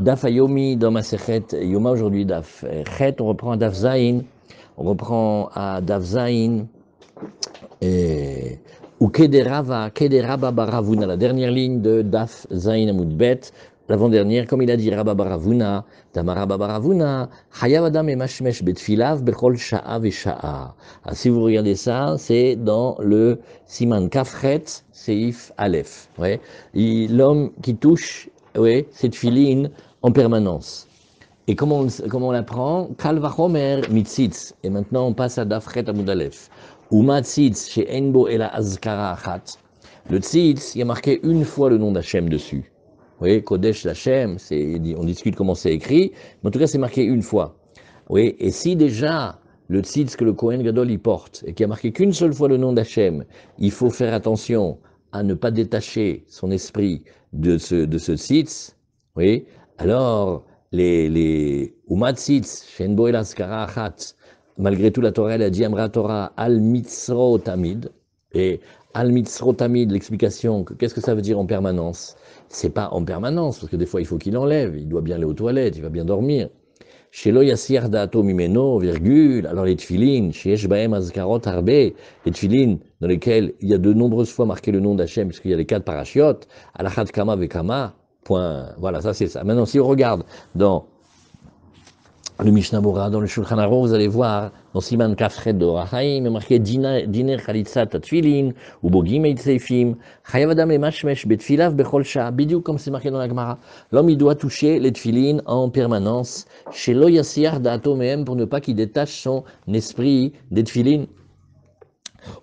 Daf dans dans Sechet, Yoma aujourd'hui, Daf Chet, on reprend à Daf Zain, on reprend à Daf Zain, ou Kederaba Baravuna, la dernière ligne de Daf Zain Amoudbet, l'avant-dernière, comme il a dit Rabba Baravuna, Tamaraba Baravuna, Hayavadam Adam et Mashmesh Betfilav, Bechol Sha'a ah, Si vous regardez ça, c'est dans le Siman Kafret, Seif Aleph. Ouais. L'homme qui touche, ouais, cette filine, en permanence. Et comment on, on l'apprend Kalvachomer mitzitz. Et maintenant, on passe à Dafret Amudalef. Umatzitz chez Enbo la Azkara Le tzitz, il y a marqué une fois le nom d'Hachem dessus. Vous voyez, Kodesh Hachem, on discute comment c'est écrit, mais en tout cas, c'est marqué une fois. Oui. et si déjà le tzitz que le Kohen Gadol y porte, et qui a marqué qu'une seule fois le nom d'Hachem, il faut faire attention à ne pas détacher son esprit de ce, de ce tzitz, vous voyez, alors, les, les Umatzitz, malgré tout, la Torah, elle a dit Amra Torah, Al Mitzro Tamid. Et Al Mitzro Tamid, l'explication, qu'est-ce que ça veut dire en permanence C'est pas en permanence, parce que des fois, il faut qu'il enlève, il doit bien aller aux toilettes, il va bien dormir. Chez Loyasir Daato virgule, alors les tfilin, chez Azkarot Arbe, les tfilin dans lesquels il y a de nombreuses fois marqué le nom d'Hachem, puisqu'il y a les quatre parachiotes, Alachat Kama Vekama, voilà, ça c'est ça. Maintenant, si on regarde dans le Mishnah Moura dans le Shulchan Aruch, vous allez voir dans Siman Kafred de Rahaim, est marqué Diner Khalitsa Tatfilin, ou Bogim Seifim, Chayavadam et Mashmesh Betfilav Becholcha, bidu comme c'est marqué dans la Gemara. L'homme, il doit toucher les Tfilin en permanence, chez dato d'Atomehem, pour ne pas qu'il détache son esprit des Tfilin.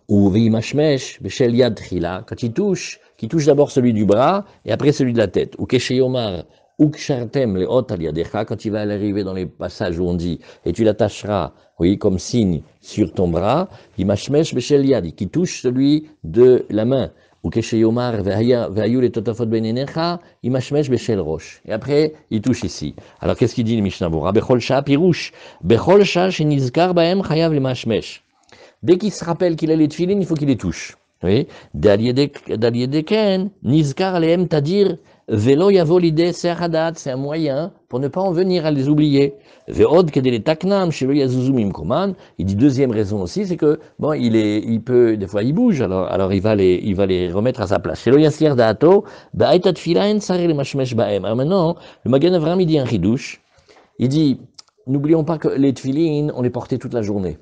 Ou Vimashmesh, Bechel Yad Trila, quand il touche qui touche d'abord celui du bras et après celui de la tête. Ou Keshayomar, Kshartem le Hot quand il va arriver dans les passages où on dit, et tu l'attacheras, oui, comme signe sur ton bras, Imashmesh Besheliad, qui touche celui de la main. Ou Keshayomar, Vayu le Totafot Benenecha, Imashmesh Beshel Rosh. Et après, il touche ici. Alors qu'est-ce qu'il dit le Mishnah Bora Bechol Shah Pirouche. Bechol Shah Shenizkar Baem Chayav le Mashmesh. Dès qu'il se rappelle qu'il a les tefilines, il faut qu'il les touche. Oui. Daliedeken, Nizkar Lehem Tadir, Velo Yavolide Serhadat, c'est un moyen pour ne pas en venir à les oublier. Veod Kedele Taknam, Shelo Yazuzumim Koman, il dit deuxième raison aussi, c'est que, bon, il est, il peut, des fois il bouge, alors, alors il va les, il va les remettre à sa place. Shelo Yasir Daato, Mashmesh Ba'em. Alors maintenant, le Magan Avram, il dit un ridouche. Il dit, n'oublions pas que les tfilines, on les portait toute la journée.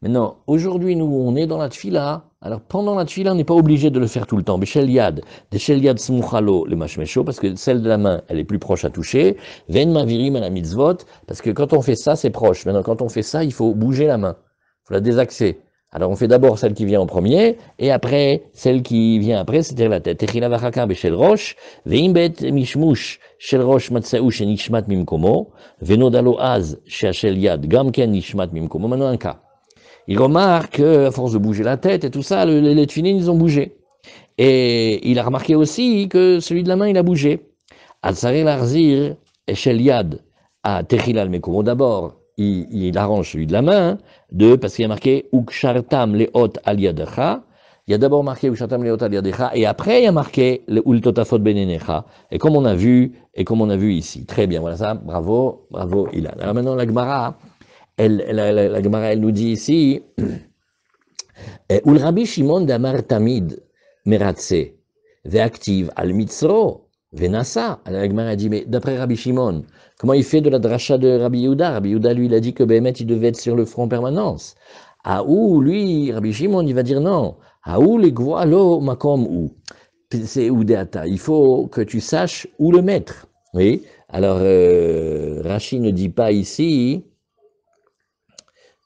Maintenant, aujourd'hui, nous, on est dans la tfila, alors pendant la tfila, on n'est pas obligé de le faire tout le temps. Bechel yad, bechel yad smuchalo le mashmesho, parce que celle de la main, elle est plus proche à toucher. Ven mavirim à la mitzvot, parce que quand on fait ça, c'est proche. Maintenant, quand on fait ça, il faut bouger la main. Il faut la désaxer. Alors on fait d'abord celle qui vient en premier, et après celle qui vient après, c'est-à-dire la tête. Techila vachaka bechel rosh, veimbet mishmush, shel rosh matsaou shenishmat mimkomo, venodalo az she yad, gamken nishmat mimkomo. Maintenant un cas il remarque à force de bouger la tête et tout ça, les, les tefilines, ils ont bougé. Et il a remarqué aussi que celui de la main, il a bougé. Al-Saril Echel Yad, à Techilal d'abord, il, arrange celui de la main, de, parce qu'il a marqué Ukshartam Leot Aliadecha. Il y a d'abord marqué Ukshartam Leot et après il a marqué le Ultotafot Benenecha. Et comme on a vu, et comme on a vu ici. Très bien, voilà ça, bravo, bravo Ilan. Alors maintenant, la Gemara elle, la, la, la Gemara, elle nous dit ici, le Rabbi Shimon d'Amar Tamid Meratse, Ve'active al Mitzro, Venasa. la Gemara dit, mais d'après Rabbi Shimon, comment il fait de la dracha de Rabbi Yehuda Rabbi Yehuda, lui, il a dit que Behemet, il devait être sur le front en permanence. Ah, où, lui, Rabbi Shimon, il va dire non. Ah, où les lo makom ou. C'est ou Il faut que tu saches où le mettre. Alors, euh, Rachi ne dit pas ici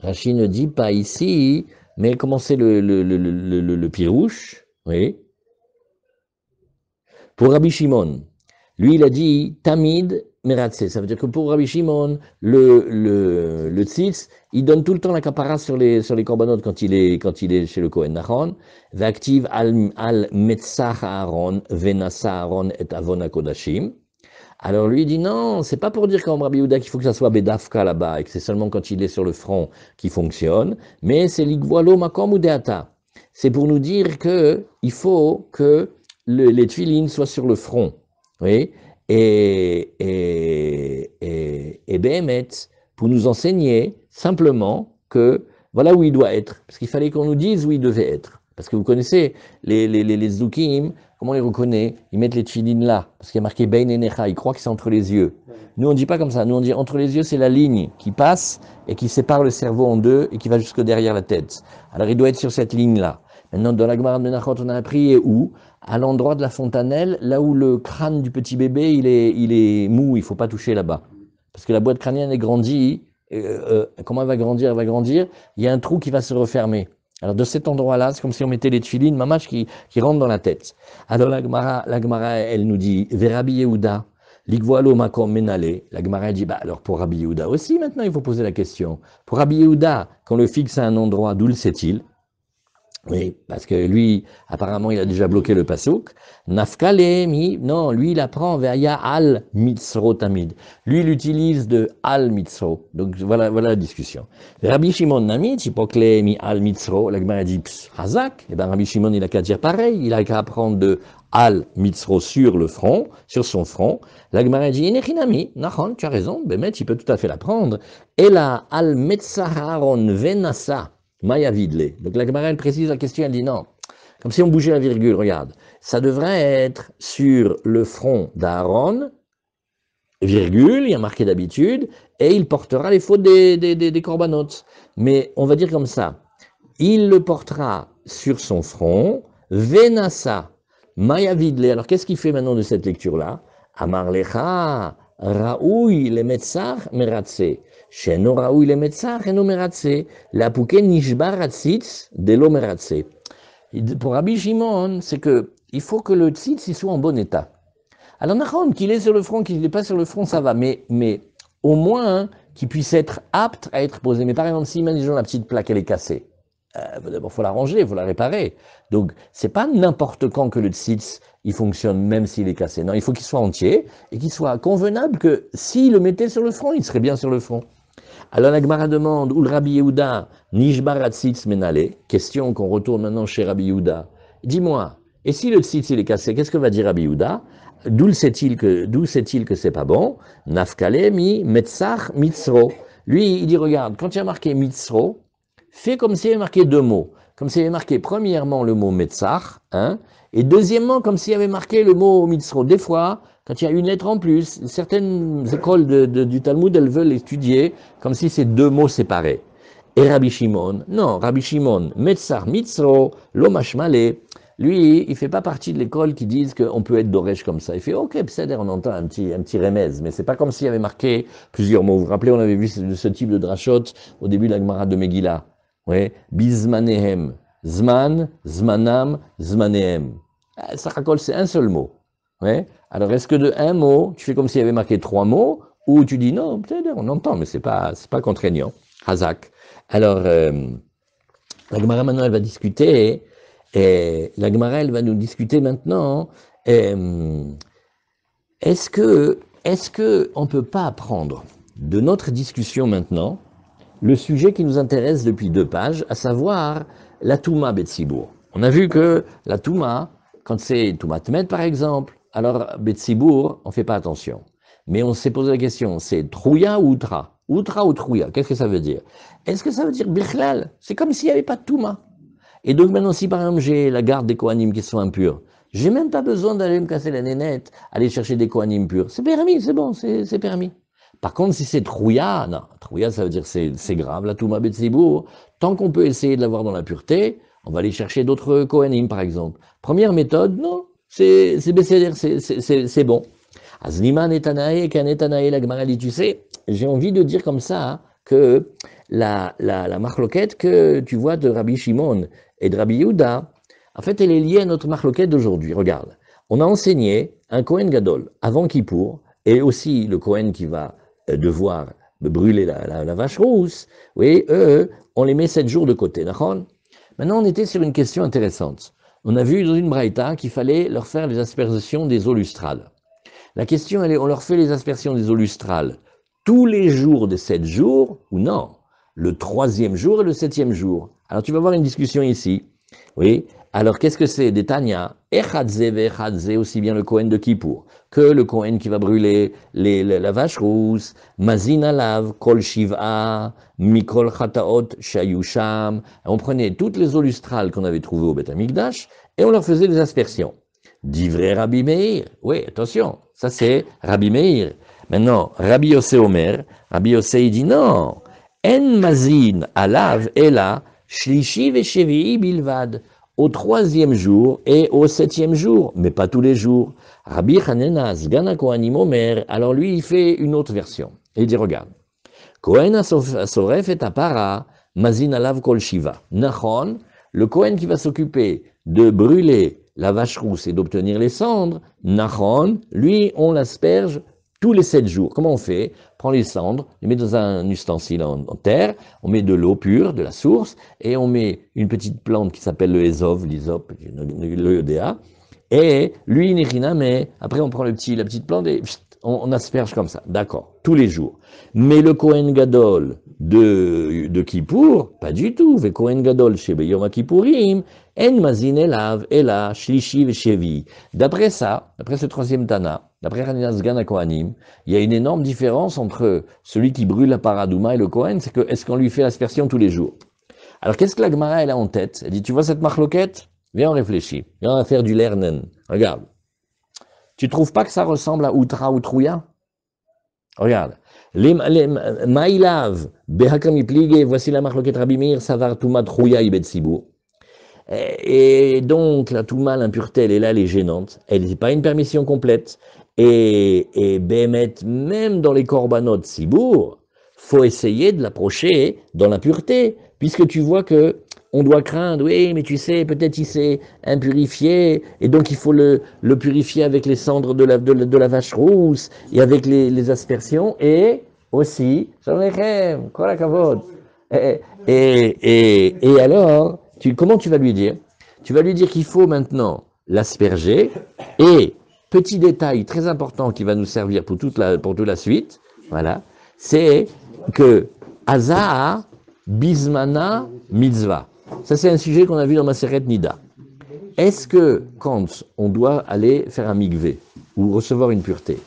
Rachid ne dit pas ici, mais comment c'est le, le, le, le, pirouche Oui. Pour Rabbi Shimon, lui, il a dit Tamid Meratse. Ça veut dire que pour Rabbi Shimon, le, le, le tzitz, il donne tout le temps la capara sur les, sur les corbanotes quand il est, quand il est chez le Kohen Nahon. V'active al, al metzach Aaron, Aaron et avonakodashim alors lui dit non, c'est pas pour dire qu'en Rabbi qu'il faut que ça soit Bedafka là-bas et que c'est seulement quand il est sur le front qu'il fonctionne, mais c'est l'igwalo makom C'est pour nous dire que il faut que les tuilines soient sur le front. Oui et, et, et, et pour nous enseigner simplement que voilà où il doit être, parce qu'il fallait qu'on nous dise où il devait être. Parce que vous connaissez les, les, les, les zukim, comment on les reconnaît Ils mettent les tchilines là, parce qu'il y a marqué Bein necha, ils croient que c'est entre les yeux. Nous, on ne dit pas comme ça. Nous, on dit entre les yeux, c'est la ligne qui passe et qui sépare le cerveau en deux et qui va jusque derrière la tête. Alors, il doit être sur cette ligne-là. Maintenant, dans la Gemara de Menachot, on a appris et où À l'endroit de la fontanelle, là où le crâne du petit bébé, il est, il est mou, il ne faut pas toucher là-bas. Parce que la boîte crânienne est grandie. Euh, euh, comment elle va grandir Elle va grandir. Il y a un trou qui va se refermer. Alors de cet endroit-là, c'est comme si on mettait les tchilines, mamache qui, qui rentre dans la tête. Alors la Gemara, la Gemara elle nous dit, Verabi Yehuda, Ligvoalo makom menale. La Gemara dit, bah alors pour Rabbi Yehuda aussi, maintenant il faut poser la question. Pour Rabbi Yehuda, quand le fixe à un endroit, d'où le sait-il oui, parce que lui, apparemment, il a déjà bloqué le pasouk. Nafkalemi, non, lui, il apprend veya al mitzro tamid. Lui, il utilise de al mitzro. Donc voilà, voilà la discussion. Rabbi Shimon namit, mi al mitzro. La Gemara dit hazak. Eh ben Rabbi Shimon, il a qu'à dire pareil. Il a qu'à apprendre de al mitzro sur le front, sur son front. La Gemara dit inechinami. Nachon, tu as raison. mais il peut tout à fait l'apprendre. Et la al metzaharon venasa. Maya Vidley. Donc la Gemara, précise la question, elle dit non. Comme si on bougeait la virgule, regarde. Ça devrait être sur le front d'Aaron, virgule, il y a marqué d'habitude, et il portera les fautes des, des, des, corbanotes. Mais on va dire comme ça. Il le portera sur son front, Venassa, Maya Vidley. Alors qu'est-ce qu'il fait maintenant de cette lecture-là Amar Lecha, Raoui, les Metsar Meratse. Pour Rabbi Shimon, c'est que il faut que le tzitz soit en bon état. Alors Nahon, qu'il est sur le front, qu'il n'est pas sur le front, ça va, mais, mais au moins qu'il puisse être apte à être posé. Mais par exemple, si imaginons la petite plaque, elle est cassée, euh, bah, d'abord faut la ranger, il faut la réparer. Donc c'est pas n'importe quand que le tzitz il fonctionne même s'il est cassé. Non, il faut qu'il soit entier et qu'il soit convenable que s'il le mettait sur le front, il serait bien sur le front. Alors la Gemara demande, ou le Rabbi Yehuda, Nishbar Menale, question qu'on retourne maintenant chez Rabbi Yehuda. Dis-moi, et si le tzitz il est cassé, qu'est-ce que va dire Rabbi Yehuda D'où sait-il que d'où sait-il que c'est pas bon Nafkalemi mi metzach mitzro. Lui, il dit regarde, quand il y a marqué mitzro, fais comme s'il y avait marqué deux mots, comme s'il y avait marqué premièrement le mot metzach, hein, et deuxièmement comme s'il y avait marqué le mot mitzro. Des fois, quand il y a une lettre en plus, certaines écoles du Talmud, elles veulent étudier comme si c'est deux mots séparés. Et Rabbi Shimon, non, Rabbi Shimon, Metzar Mitzro, Lomashmale, lui, il fait pas partie de l'école qui disent qu'on peut être Doréch comme ça. Il fait, ok, Pseder, on entend un petit, un petit remèze, mais c'est pas comme s'il y avait marqué plusieurs mots. Vous vous rappelez, on avait vu ce, type de drachot au début de la Gemara de Megillah. Oui, Bismanehem, Zman, Zmanam, Zmanehem. Ah, ça racole, c'est un seul mot. Oui. Alors, est-ce que de un mot, tu fais comme s'il y avait marqué trois mots, ou tu dis non, peut-être on entend, mais c'est pas pas contraignant. Hazak. Alors, euh, la Gemara maintenant, elle va discuter. Et la Gemara, elle va nous discuter maintenant. Euh, est-ce que est que on peut pas apprendre de notre discussion maintenant le sujet qui nous intéresse depuis deux pages, à savoir la Touma Betsibourg. On a vu que la Touma, quand c'est Tmet par exemple, alors, Betsibourg, on ne fait pas attention. Mais on s'est posé la question, c'est Trouya ou Outra Outra ou Trouya, qu'est-ce que ça veut dire Est-ce que ça veut dire Birklal C'est comme s'il n'y avait pas de Touma. Et donc maintenant, si par exemple j'ai la garde des Kohanim qui sont impurs, j'ai même pas besoin d'aller me casser la nénette, aller chercher des Kohanim purs. C'est permis, c'est bon, c'est permis. Par contre, si c'est Trouya, non, Trouya, ça veut dire c'est grave, la Touma Betsibourg. Tant qu'on peut essayer de l'avoir dans la pureté, on va aller chercher d'autres Kohanim, par exemple. Première méthode, non, c'est c'est bon. Aznima Netanae, Kanetanae, la tu sais, j'ai envie de dire comme ça hein, que la, la, la marloquette que tu vois de Rabbi Shimon et de Rabbi Yehuda, en fait, elle est liée à notre marloquette d'aujourd'hui. Regarde, on a enseigné un Kohen Gadol avant Kippour, et aussi le Kohen qui va euh, devoir brûler la, vache rousse. Oui, eux, on les met sept jours de côté, d'accord Maintenant, on était sur une question intéressante. On a vu dans une braïta qu'il fallait leur faire les aspersions des eaux lustrales. La question, est, on leur fait les aspersions des eaux lustrales tous les jours des sept jours ou non Le troisième jour et le septième jour. Alors tu vas voir une discussion ici. Oui. Alors qu'est-ce que c'est des tanias Echadze vechadze, aussi bien le Kohen de Kippour que le Kohen qui va brûler la vache rousse. Mazin alav, kol shiva, mikol chataot, shayusham. On prenait toutes les eaux lustrales qu'on avait trouvées au Beth Amikdash et on leur faisait des aspersions. Divré Rabbi Meir. Oui, attention, ça c'est Rabbi Meir. Maintenant, Rabbi Oseh Omer, Rabbi Oseh, dit non. En mazin alav, ela, shlishi ve bilvad au troisième jour et au septième jour, mais pas tous les jours. Rabbi Hanena Ganako Kohanim alors lui, il fait une autre version. Il dit, regarde, Kohen soref et Apara, Mazin Alav Kol Shiva. Nachon, le Kohen qui va s'occuper de brûler la vache rousse et d'obtenir les cendres, Nachon, lui, on l'asperge tous les sept jours. Comment on fait on Prend les cendres, on les met dans un ustensile en, terre, on met de l'eau pure, de la source, et on met une petite plante qui s'appelle le hésov, l'isop, yodéa, et l'huile n'est mais après on prend le petit, la petite plante et on, asperge comme ça. D'accord, tous les jours. Mais le Kohen Gadol de, de Kippour, pas du tout. Le Kohen Gadol chez Beyoma Kippourim, en elav shlishi v'shevi. D'après ça, d'après ce troisième Tana, d'après Raninas Gana il y a une énorme différence entre celui qui brûle la paradouma et le Kohen, c'est que est-ce qu'on lui fait l'aspersion tous les jours Alors qu'est-ce que la Gemara elle a en tête Elle dit, tu vois cette marloquette Viens en réfléchit, viens on va faire du lernen. Regarde. Tu trouves pas que ça ressemble à Outra ou Trouya Regarde. Maïlav, plige, voici la marloquette Rabimir, Savar Trouya ibetsibu et donc, la mal l'impureté, elle est là, elle est gênante. Elle n'est pas une permission complète. Et, et Bémet, même dans les Korbanot il faut essayer de l'approcher dans l'impureté, puisque tu vois que on doit craindre, oui, mais tu sais, peut-être il s'est impurifié, et donc il faut le, le purifier avec les cendres de la, de, la vache rousse, et avec les, aspersions, et aussi, et, et, et, et alors, comment tu vas lui dire Tu vas lui dire qu'il faut maintenant l'asperger et, petit détail très important qui va nous servir pour toute la, pour toute la suite, voilà, c'est que Azaa Bismana Mitzvah. Ça, c'est un sujet qu'on a vu dans ma serrette Nida. Est-ce que, quand on doit aller faire un migvé ou recevoir une pureté,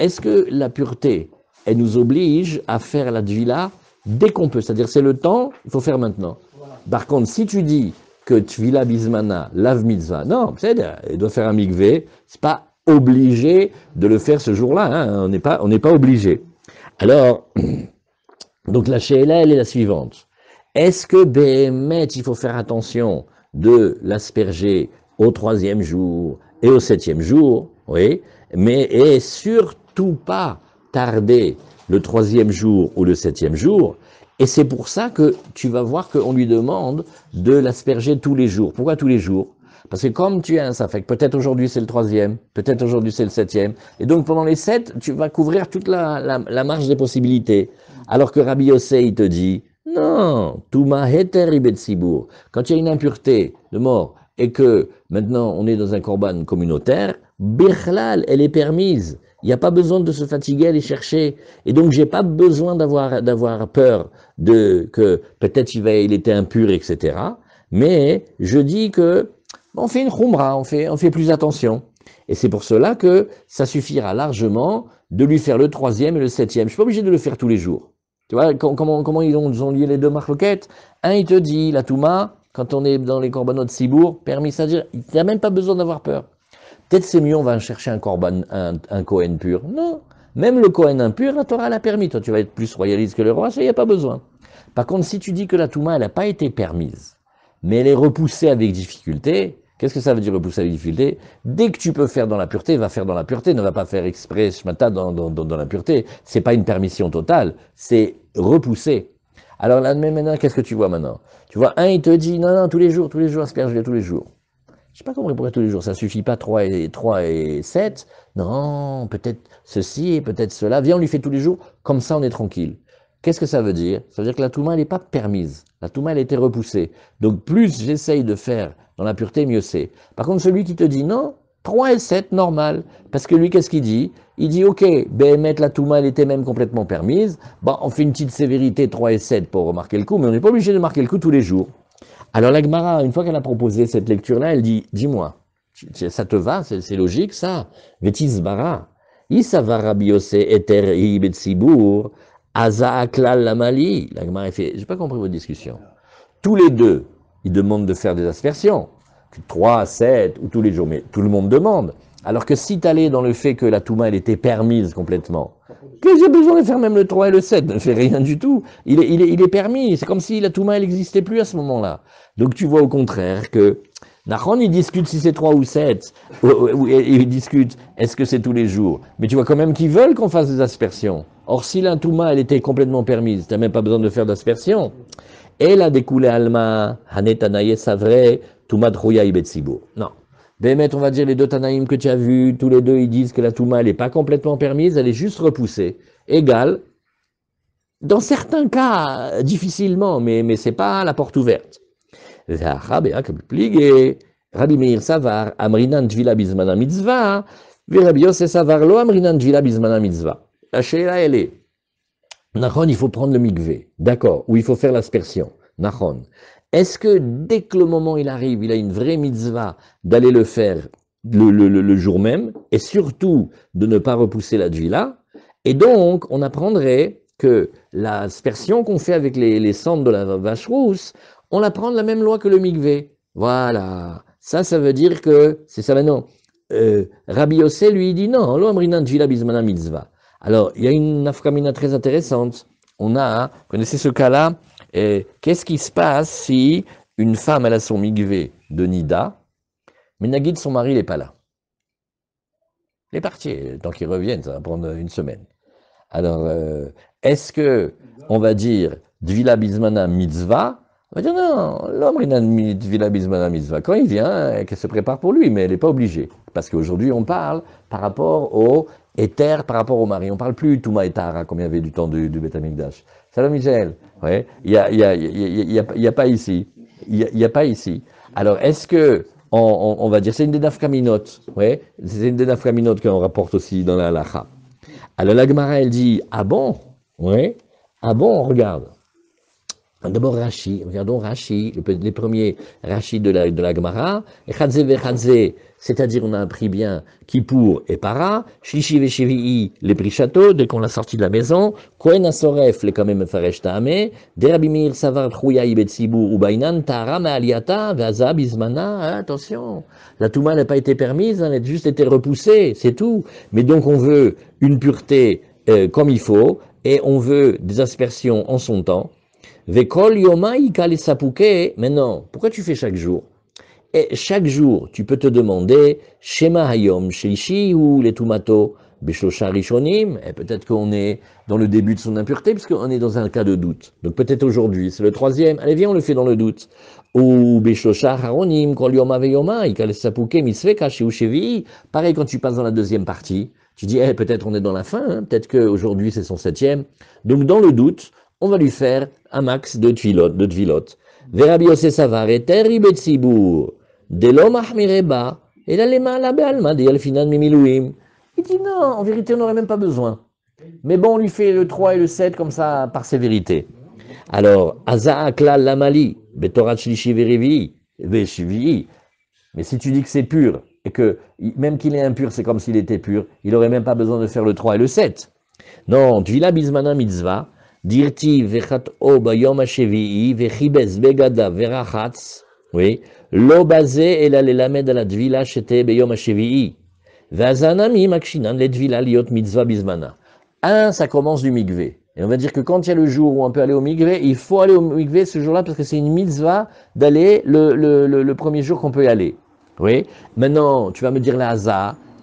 est-ce que la pureté, elle nous oblige à faire la dvila dès qu'on peut C'est-à-dire, c'est le temps, il faut faire maintenant. Par contre, si tu dis que tu la Bismana lave mitzvah, non, c'est, il doit faire un mikvé, c'est pas obligé de le faire ce jour-là, hein, on n'est pas, obligé. Alors, donc la Sheila, elle est la suivante. Est-ce que Béhémet, il faut faire attention de l'asperger au troisième jour et au septième jour, oui, mais surtout pas tarder le troisième jour ou le septième jour, et c'est pour ça que tu vas voir qu'on lui demande de l'asperger tous les jours. Pourquoi tous les jours Parce que comme tu as un safek, peut-être aujourd'hui c'est le troisième, peut-être aujourd'hui c'est le septième, et donc pendant les sept, tu vas couvrir toute la, la, marge des possibilités. Alors que Rabbi Yosei te dit, non, Touma Heter Ibetzibour, quand il y a une impureté de mort, et que maintenant on est dans un corban communautaire, Birlal elle est permise. Il n'y a pas besoin de se fatiguer à les chercher. Et donc, j'ai pas besoin d'avoir, d'avoir peur de, que peut-être il, va, il était impur, etc. Mais je dis que on fait une khumra, on fait, on fait plus attention. Et c'est pour cela que ça suffira largement de lui faire le troisième et le septième. Je suis pas obligé de le faire tous les jours. Tu vois, comment, comment ils ont, ont lié les deux marloquettes Un, il te dit, la Touma, quand on est dans les corbanotes de Sibourg, permis à dire, il a même pas besoin d'avoir peur. Peut-être c'est mieux, on va chercher un corban, un, un Cohen pur. Non, même le Cohen impur, la Torah l'a permis. Toi, tu vas être plus royaliste que le roi, ça, il n'y a pas besoin. Par contre, si tu dis que la Touma, elle n'a pas été permise, mais elle est repoussée avec difficulté, qu'est-ce que ça veut dire repoussée avec difficulté Dès que tu peux faire dans la pureté, va faire dans la pureté, ne va pas faire exprès, ce dans, dans, dans, dans la pureté. C'est pas une permission totale, c'est repousser. Alors là, maintenant, qu'est-ce que tu vois maintenant Tu vois, un, il te dit, non, non, tous les jours, tous les jours, Asperger, tous les jours. Je sais pas compris pourquoi tous les jours, ça ne suffit pas 3 et, 3 et 7. Non, peut-être ceci et peut-être cela. Viens, on lui fait tous les jours, comme ça on est tranquille. Qu'est-ce que ça veut dire Ça veut dire que la touma, elle n'est pas permise. La touma, elle était repoussée. Donc plus j'essaye de faire dans la pureté, mieux c'est. Par contre, celui qui te dit non, 3 et 7, normal. Parce que lui, qu'est-ce qu'il dit Il dit, ok, mettre la Touma, elle était même complètement permise. Bah, on fait une petite sévérité 3 et 7 pour remarquer le coup, mais on n'est pas obligé de marquer le coup tous les jours. Alors la une fois qu'elle a proposé cette lecture-là, elle dit, dis-moi, ça te va, c'est logique ça Vetis bara, isava Rabbi eteri aza lamali. La Gemara fait, j'ai pas compris votre discussion. Tous les deux, ils demandent de faire des aspersions, 3, sept, ou tous les jours, mais tout le monde demande. Alors que si tu allais dans le fait que la Touma, elle était permise complètement, que j'ai besoin de faire même le 3 et le 7, ne fait rien du tout. Il est, il est, il est permis. C'est comme si la Touma, elle n'existait plus à ce moment-là. Donc tu vois au contraire que Nahon, il discute si c'est 3 ou 7. ou Il discute est-ce que c'est tous les jours. Mais tu vois quand même qu'ils veulent qu'on fasse des aspersions. Or, si la Touma, elle était complètement permise, tu t'as même pas besoin de faire d'aspersion. Elle a découlé Alma, Hanetanae Savre, Touma Trouya Ibetsibo. Non. Bémet, on va dire les deux Tanaïm que tu as vus, tous les deux, ils disent que la Touma, elle n'est pas complètement permise, elle est juste repoussée. Égale, dans certains cas, difficilement, mais, mais ce n'est pas la porte ouverte. Rabbi Meir Savar, Amrinan jvila Bismana Mitzvah, Rabbi Yosef Savar, Lo Amrinan dvila, Bismana Mitzvah. La Sheila, elle est. Nachon, il faut prendre le Mikveh, d'accord, ou il faut faire l'aspersion. Nachon. Est-ce que dès que le moment il arrive, il a une vraie mitzvah d'aller le faire le, jour même et surtout de ne pas repousser la djila Et donc, on apprendrait que la l'aspersion qu'on fait avec les, cendres de la vache rousse, on la prend de la même loi que le migvé. Voilà. Ça, ça veut dire que c'est ça maintenant. Euh, Rabbi Yossé lui dit non, mitzvah. Alors, il y a une afkamina très intéressante. On a, vous connaissez ce cas-là, et qu'est-ce qui se passe si une femme, elle a son migvé de Nida, mais Nagid, son mari, n'est pas là Il est parti, tant qu'il revienne, ça va prendre une semaine. Alors, euh, est-ce que on va dire Dvila Bismana Mitzvah On va dire non, l'homme il a Dvila Bismana Mitzvah. Quand il vient, euh, qu'elle se prépare pour lui, mais elle n'est pas obligée. Parce qu'aujourd'hui, on parle par rapport au éther, par rapport au mari. On parle plus Touma et Tara, comme il y avait du temps du, du Salut Michel. Ouais. Il n'y a, pas ici. Il n'y a, pas ici. Alors, est-ce que on, va dire c'est une des nafkaminotes ouais. C'est une des que qu'on rapporte aussi dans la lacha. Alors, la Gemara, elle dit Ah bon ouais. Ah bon, on regarde. D'abord Rashi, regardons Rashi, les premiers Rashi de la, de la Gemara, c'est-à-dire on a appris bien Kippour et Para, Shishi i, les prix châteaux, dès qu'on l'a sorti de la maison, Kohen Asoref, les quand même Faresh Taame, Derabimir Savar Khouya Ibetzibou ou Bainan, Taram Aliata, Vaza Bismana, hein, attention, la Touma n'a pas été permise, hein, elle a juste été repoussée, c'est tout. Mais donc on veut une pureté euh, comme il faut, et on veut des aspersions en son temps, Vekol Mais non, pourquoi tu fais chaque jour Et chaque jour, tu peux te demander Shema hayom ou les tomato rishonim. Et peut-être qu'on est dans le début de son impureté, puisqu'on est dans un cas de doute. Donc peut-être aujourd'hui, c'est le troisième. Allez, viens, on le fait dans le doute. Ou beshosha haronim kol yoma fait sapuke mitzveka shevi. Pareil quand tu passes dans la deuxième partie. Tu dis, eh, peut-être on est dans la fin, hein. peut-être qu'aujourd'hui c'est son septième. Donc dans le doute, on va lui faire un max de tvilot, de Savare, et de Il dit non, en vérité, on n'aurait même pas besoin. Mais bon, on lui fait le 3 et le 7 comme ça, par sévérité. Alors, Azaakla Lamali, Shlishi Mais si tu dis que c'est pur, et que même qu'il est impur, c'est comme s'il était pur, il n'aurait même pas besoin de faire le 3 et le 7. Non, la Bismana Mitzvah, Dirti vechat'o bayom hashevi'i vechibes begada verachatz. Oui. Lo et el de la dvila shete beyom hashevi'i. Vazanami makshinan le dvila liot mitzvah bizmana Un, ça commence du migvé. Et on va dire que quand il y a le jour où on peut aller au migvé, il faut aller au migvé ce jour-là parce que c'est une mitzvah d'aller le, le, le, premier jour qu'on peut y aller. Oui. Maintenant, tu vas me dire la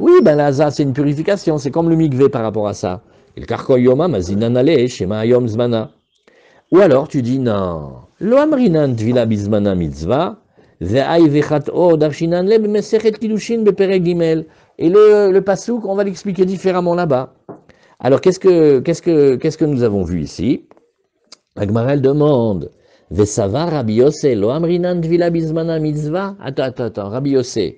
Oui, ben la c'est une purification. C'est comme le migvé par rapport à ça. Il karko yoma mazinan ale shema yom zmana. Ou alors tu dis non. Lo amrinan dvila bizmana mitzvah. Et le, le pasouk, on va l'expliquer différemment là-bas. Alors, qu'est-ce que, que nous avons vu ici Agmarel demande Vesavar Rabbi Yose, lo Dvila vilabizmana Mitzvah Attends, attends, attends, Rabbi Yose,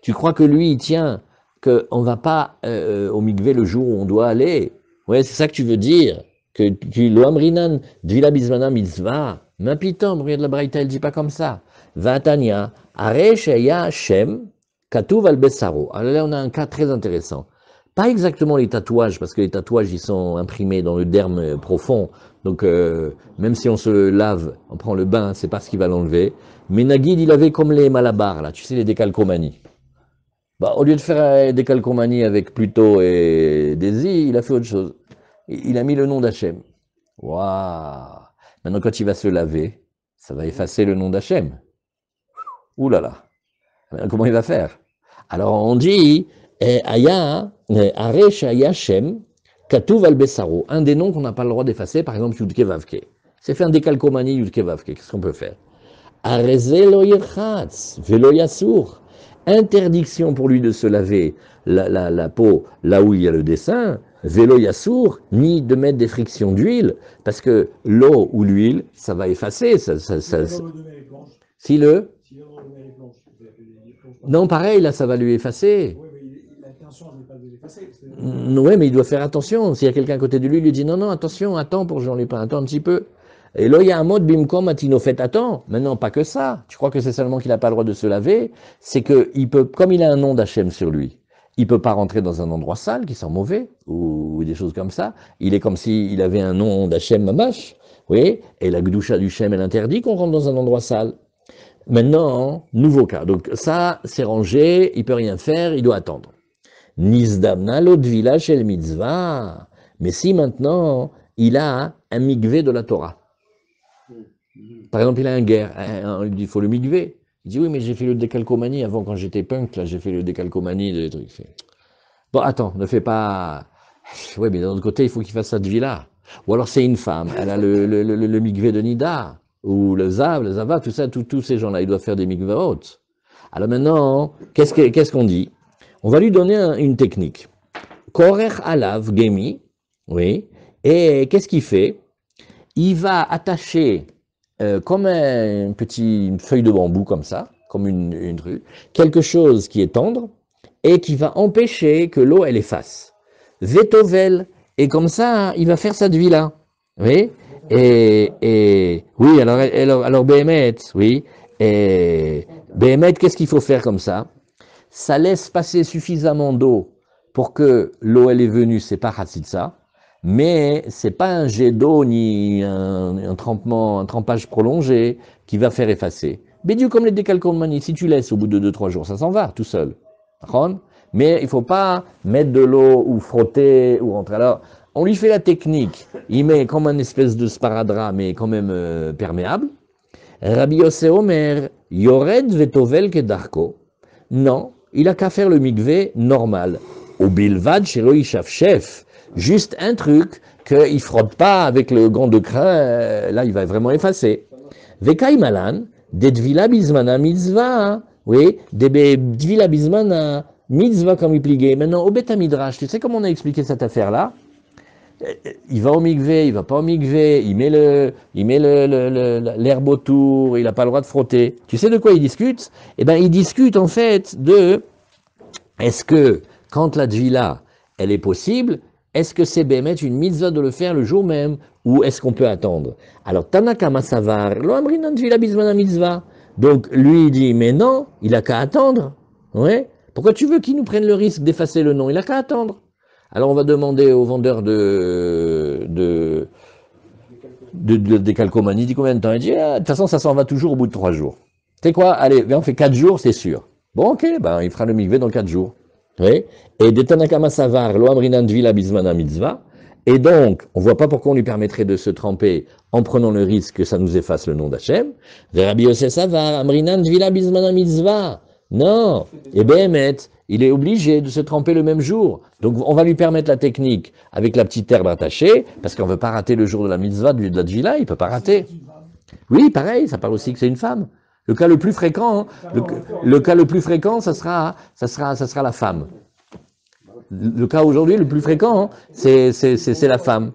tu crois que lui, il tient qu'on ne va pas euh, euh, au Migvé le jour où on doit aller oui, c'est ça que tu veux dire. Que tu rinan, dvila bismana va. Mais pitom, regarde la braïta, elle dit pas comme ça. Vatania, arechaya, shem, katuv al besaro. Alors là, on a un cas très intéressant. Pas exactement les tatouages, parce que les tatouages, ils sont imprimés dans le derme euh, profond. Donc, euh, même si on se lave, on prend le bain, c'est pas ce qui va l'enlever. Mais Nagid, il avait comme les malabars, là, tu sais, les décalcomanies. Bah, au lieu de faire des calcomanies avec Pluto et Daisy, il a fait autre chose. Il a mis le nom d'Hachem. Waouh Maintenant, quand il va se laver, ça va effacer le nom d'Hachem. Ouh là là Comment il va faire Alors, on dit eh, eh, Katuv al Un des noms qu'on n'a pas le droit d'effacer, par exemple Yudke Vavke. C'est faire un décalcomanie Yudke Vavke. Qu'est-ce qu'on peut faire lo Velo interdiction pour lui de se laver la, la, la peau là où il y a le dessin, vélo yassour, ni de mettre des frictions d'huile, parce que l'eau ou l'huile, ça va effacer. Ça, ça, ça, si, le... non, pareil, là, ça va lui effacer. Oui, mais, mais il doit faire attention. S'il y a quelqu'un à côté de lui, il lui dit non, non, attention, attends pour que j'en pas, attends un petit peu. Et là, il y a un de bimkom fait attends, maintenant pas que ça. Tu crois que c'est seulement qu'il n'a pas le droit de se laver C'est que il peut, comme il a un nom d'Hachem sur lui, il peut pas rentrer dans un endroit sale qui sent mauvais ou, des choses comme ça. Il est comme s'il avait un nom d'Hachem mamash. Oui, et la gdoucha du Shem, elle interdit qu'on rentre dans un endroit sale. Maintenant, nouveau cas. Donc ça, c'est rangé, il peut rien faire, il doit attendre. Nizdamna l'autre village, elle mitzvah. Mais si maintenant, il a un migvé de la Torah, par exemple, il a un guerre, on lui dit il faut le migvé. Il dit oui, mais j'ai fait le décalcomanie avant quand j'étais punk, là j'ai fait le décalcomanie, des trucs. Bon, attends, ne fais pas. Oui, mais d'un autre côté, il faut qu'il fasse cette vie-là. Ou alors c'est une femme, elle a le, le, le, de Nida, ou le Zav, le Zava, tout ça, tous ces gens-là, ils doivent faire des migvé hautes. Alors maintenant, qu'est-ce qu'on ce qu'on dit On va lui donner une technique. Korech alav gemi, oui, et qu'est-ce qu'il fait Il va attacher euh, comme un, une petite feuille de bambou comme ça, comme une, rue, quelque chose qui est tendre et qui va empêcher que l'eau elle efface. Vetovel, et comme ça, hein, il va faire sa vie là. Oui, et, et, oui, alors, alors, oui, et qu'est-ce qu'il faut faire comme ça Ça laisse passer suffisamment d'eau pour que l'eau elle est venue, c'est pas ça mais c'est pas un jet d'eau ni un, trempement, un trempage prolongé qui va faire effacer. coup, comme les décalcomanies, si tu laisses au bout de 2-3 jours, ça s'en va tout seul. Mais il faut pas mettre de l'eau ou frotter ou rentrer. Alors, on lui fait la technique. Il met comme un espèce de sparadrap, mais quand même euh, perméable. Rabbi Yossé Omer, Yored Vetovel darko ?» Non, il a qu'à faire le migvé normal. Au Bilvad, chez Chef. Juste un truc qu'il ne frotte pas avec le gant de crin, euh, là, il va vraiment effacer. Vekai malan, detvila bismana mitzvah. Oui, detvila bismana mitzvah comme il pliguait. Maintenant, au bêta midrash, tu sais comment on a expliqué cette affaire-là euh, il va au migvé, il va pas au migvé, il met le, il met l'herbe le, autour, il n'a pas le droit de frotter. Tu sais de quoi il discute Eh ben ils discutent en fait de est-ce que quand la dvila, elle est possible, est-ce que c'est Bémet une mitzvah de le faire le jour même ou est-ce qu'on peut attendre Alors Tanaka Masavar, lo d'un mitzvah. Donc lui il dit mais non, il a qu'à attendre. Ouais. Pourquoi tu veux qu'il nous prenne le risque d'effacer le nom Il a qu'à attendre. Alors on va demander au vendeur de de de, il dit combien de temps Il dit, ah, de toute façon, ça s'en va toujours au bout de trois jours. Tu sais quoi Allez, on fait quatre jours, c'est sûr. Bon, ok, ben, il fera le migvé dans quatre jours. Et Savar, Et donc, on voit pas pourquoi on lui permettrait de se tremper en prenant le risque que ça nous efface le nom d'Hachem. Savar, Amrinan Non. Et Behemet, il est obligé de se tremper le même jour. Donc, on va lui permettre la technique avec la petite herbe attachée, parce qu'on veut pas rater le jour de la mitzvah, de la Dvila, il peut pas rater. Oui, pareil, ça parle aussi que c'est une femme. Le cas le plus fréquent, hein, le, cas le plus fréquent, ça sera, ça sera, ça sera la femme. Le cas aujourd'hui le plus fréquent, hein, c'est, c'est, la femme.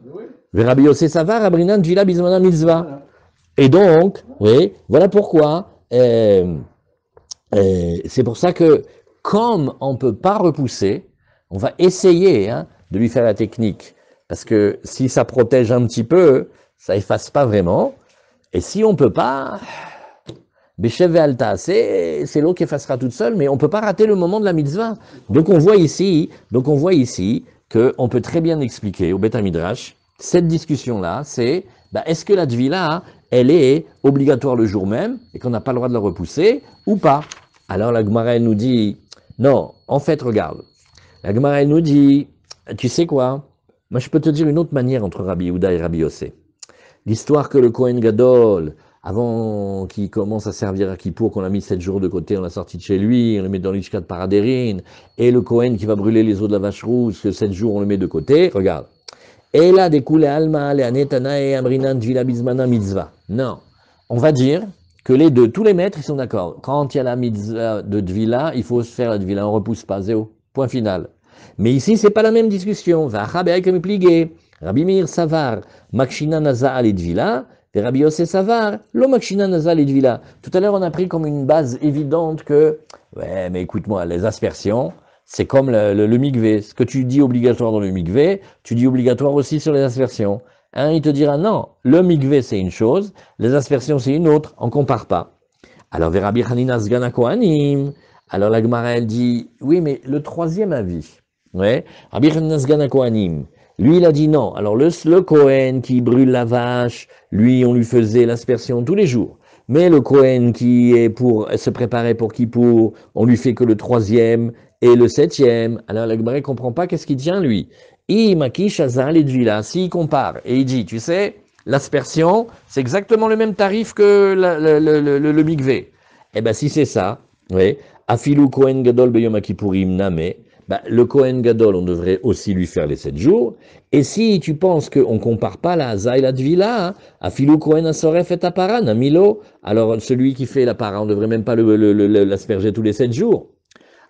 Et donc, oui, voilà pourquoi. Euh, euh, c'est pour ça que, comme on ne peut pas repousser, on va essayer hein, de lui faire la technique. Parce que si ça protège un petit peu, ça efface pas vraiment. Et si on peut pas, Beshev et Alta, c'est l'eau qui effacera toute seule, mais on ne peut pas rater le moment de la mitzvah. Donc on voit ici, donc on voit ici que on peut très bien expliquer au Beta cette discussion-là, c'est bah, est-ce que la dvila, elle est obligatoire le jour même et qu'on n'a pas le droit de la repousser ou pas Alors la Gemara nous dit non, en fait, regarde. La Gemara nous dit tu sais quoi Moi, je peux te dire une autre manière entre Rabbi Yehuda et Rabbi Yossé. L'histoire que le Kohen Gadol avant qu'il commence à servir à Kippour, qu'on a mis sept jours de côté, on l'a sorti de chez lui, on le met dans l'ichka de et le Cohen qui va brûler les os de la vache rouge, que sept jours on le met de côté, regarde. Et là, découle Alma, le Anetana et Amrinan, bizmana Mitzvah. Non. On va dire que les deux, tous les maîtres, ils sont d'accord. Quand il y a la mitzvah de Dvila, il faut se faire la Dvila, on repousse pas, zéro. Point final. Mais ici, ce n'est pas la même discussion. Va Rabbi rabimir Savar, Makshina Naza Dvila, Rabbi Savar, et villa. Tout à l'heure, on a pris comme une base évidente que, ouais, mais écoute-moi, les aspersions, c'est comme le, le, Ce que tu dis obligatoire dans le migvé, tu dis obligatoire aussi sur les aspersions. Hein, il te dira non, le migvé c'est une chose, les aspersions c'est une autre, on compare pas. Alors, Rabbi Hanina alors la Gemara elle dit, oui, mais le troisième avis, ouais, Rabbi lui, il a dit non. Alors le, le Cohen qui brûle la vache, lui, on lui faisait l'aspersion tous les jours. Mais le Cohen qui est pour se préparer pour Kippour, on lui fait que le troisième et le septième. Alors la ne comprend pas qu'est-ce qui tient lui. Imaki Shazal et si s'il compare et il dit, tu sais, l'aspersion, c'est exactement le même tarif que le, le, le, Eh bien si c'est ça, oui, Afilu Kohen Gadol Beyomakipurim Name, bah, le Kohen Gadol, on devrait aussi lui faire les sept jours. Et si tu penses qu'on ne compare pas la Zayla Villa hein, à Filou Kohen Asoref et Aparan, à Milo, alors celui qui fait la para, on ne devrait même pas l'asperger tous les sept jours.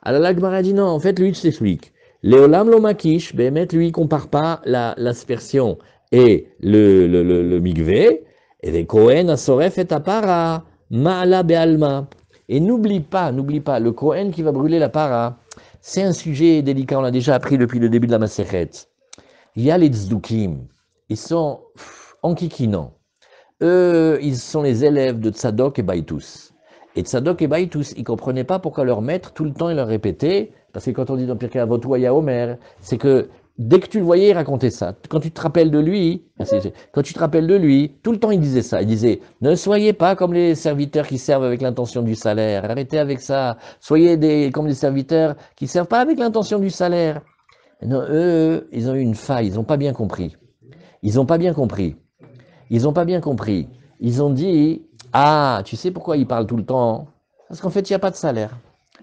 Alors ah a dit non, en fait, lui, je t'explique. Léolam Lomakish, Bémet, lui, ne compare pas l'aspersion et le, le, le, le migvé, et les Kohen Asoref et para Ma'ala Be'alma. Et n'oublie pas, n'oublie pas, le Kohen qui va brûler la para c'est un sujet délicat, on l'a déjà appris depuis le début de la Massérette. Il y a les tzdukim, ils sont enquiquinants. Eux, ils sont les élèves de Tzadok et Baytus. Et Tzadok et Baytus, ils ne comprenaient pas pourquoi leur maître, tout le temps, il leur répétait, parce que quand on dit dans Pirkei Omer, c'est que dès que tu le voyais, il racontait ça. Quand tu te rappelles de lui, quand tu te rappelles de lui, tout le temps il disait ça. Il disait ne soyez pas comme les serviteurs qui servent avec l'intention du salaire. Arrêtez avec ça. Soyez des comme les serviteurs qui servent pas avec l'intention du salaire. Non, eux, ils ont eu une faille. Ils n'ont pas bien compris. Ils n'ont pas bien compris. Ils ont pas bien compris. Ils ont dit ah, tu sais pourquoi il parle tout le temps Parce qu'en fait, il n'y a pas de salaire.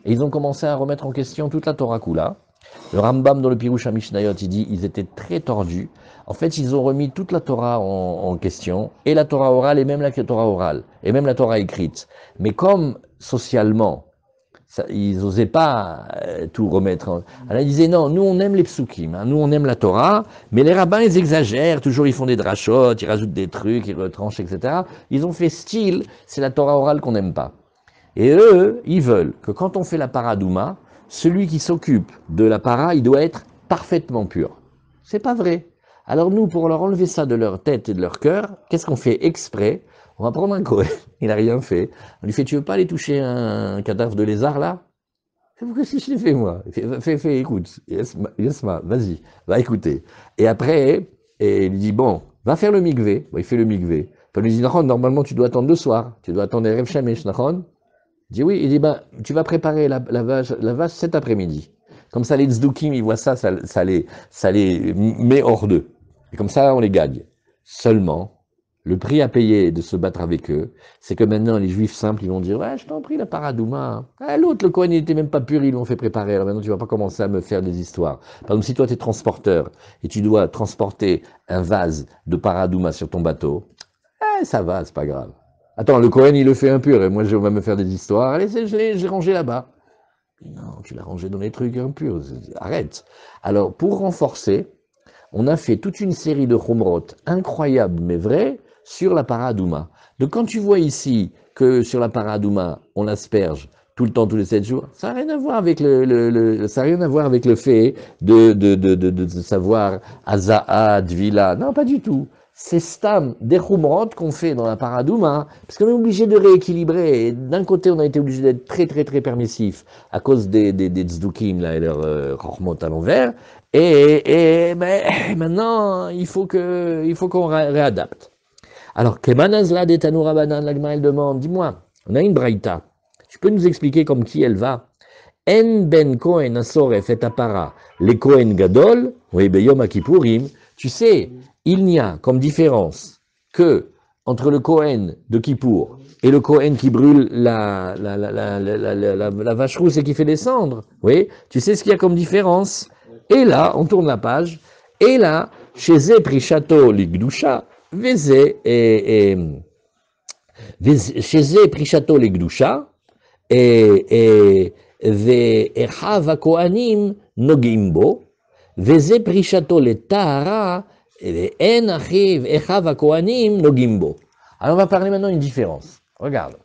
Et ils ont commencé à remettre en question toute la Torah Kula. Le Rambam dans le Pirush Mishnayot, il dit ils étaient très tordus. En fait, ils ont remis toute la Torah en, question, et la Torah orale, et même la Torah orale, et même la Torah écrite. Mais comme socialement, ils n'osaient pas euh, tout remettre. En... Alors ils disaient non, nous on aime les psukim, hein. nous on aime la Torah, mais les rabbins ils exagèrent, toujours ils font des drachotes, ils rajoutent des trucs, ils retranchent, etc. Ils ont fait style, c'est la Torah orale qu'on n'aime pas. Et eux, ils veulent que quand on fait la paradouma, celui qui s'occupe de la il doit être parfaitement pur. C'est pas vrai. Alors nous, pour leur enlever ça de leur tête et de leur cœur, qu'est-ce qu'on fait exprès On va prendre un Cohen, il n'a rien fait. On lui fait, tu veux pas aller toucher un cadavre de lézard là Qu'est-ce que je fais fait moi fais, fais, écoute, Yasma, vas-y, va écouter. Et après, et il lui dit, bon, va faire le migvé. il fait le migvé. Il lui dit, normalement tu dois attendre le soir, tu dois attendre Erev Shamesh, il dit oui, il dit ben, tu vas préparer la, vache, la vache cet après-midi. Comme ça, les tzdukim, ils voient ça, ça, ça, les, ça les met hors d'eux. Et comme ça, on les gagne. Seulement, le prix à payer de se battre avec eux, c'est que maintenant, les juifs simples, ils vont dire Ouais, je t'en prie, la paradouma. Eh, l'autre, le coin il n'était même pas pur, ils l'ont fait préparer. Alors maintenant, tu vas pas commencer à me faire des histoires. Par exemple, si toi, tu es transporteur et tu dois transporter un vase de paradouma sur ton bateau, eh, ça va, c'est pas grave. Attends, le Cohen, il le fait impur, et moi, je vais me faire des histoires. Allez, je l'ai rangé là-bas. Non, tu l'as rangé dans les trucs impurs. Arrête. Alors, pour renforcer, on a fait toute une série de chumrot incroyables mais vraies sur la paradouma. Donc, quand tu vois ici que sur la paradouma, on asperge tout le temps, tous les 7 jours, ça n'a rien à voir avec le, ça rien à voir avec le fait de, de savoir Azaha, Dvila. Non, pas du tout ces stams qu'on fait dans la Paradouma, hein, parce qu'on est obligé de rééquilibrer. D'un côté, on a été obligé d'être très, très, très permissif à cause des, des, tzdukim, là, et leur euh, à l'envers. Et, et maintenant, il faut qu'on faut qu'on réadapte. Alors, Kemanazla de Tanurabanan, l'Agma, elle demande dis-moi, on a une braïta. Tu peux nous expliquer comme qui elle va En ben Kohen asore et para les Kohen gadol, oui, ben Yom Tu sais, il n'y a comme différence que entre le Kohen de Kippour et le Kohen qui brûle la, vache rousse et qui fait descendre. cendres, oui, tu sais ce qu'il y a comme différence Et là, on tourne la page, et là, chez Prichato les Vézé et. Chez Prichato Gdusha, et. Ve'erhav Kohanim Nogimbo, chez Prichato le Tahara alors on va parler maintenant d'une différence. Regarde.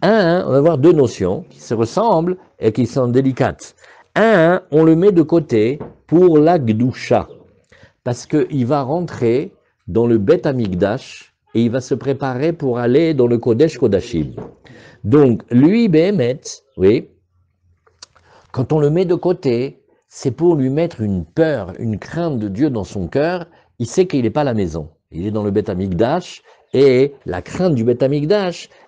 Un, on va voir deux notions qui se ressemblent et qui sont délicates. Un, on le met de côté pour la Gdusha, parce qu'il va rentrer dans le Bet Amigdash et il va se préparer pour aller dans le Kodesh Kodashim. Donc, lui, Behemet, oui, quand on le met de côté, c'est pour lui mettre une peur, une crainte de Dieu dans son cœur il sait qu'il n'est pas à la maison. Il est dans le Beth et la crainte du Beth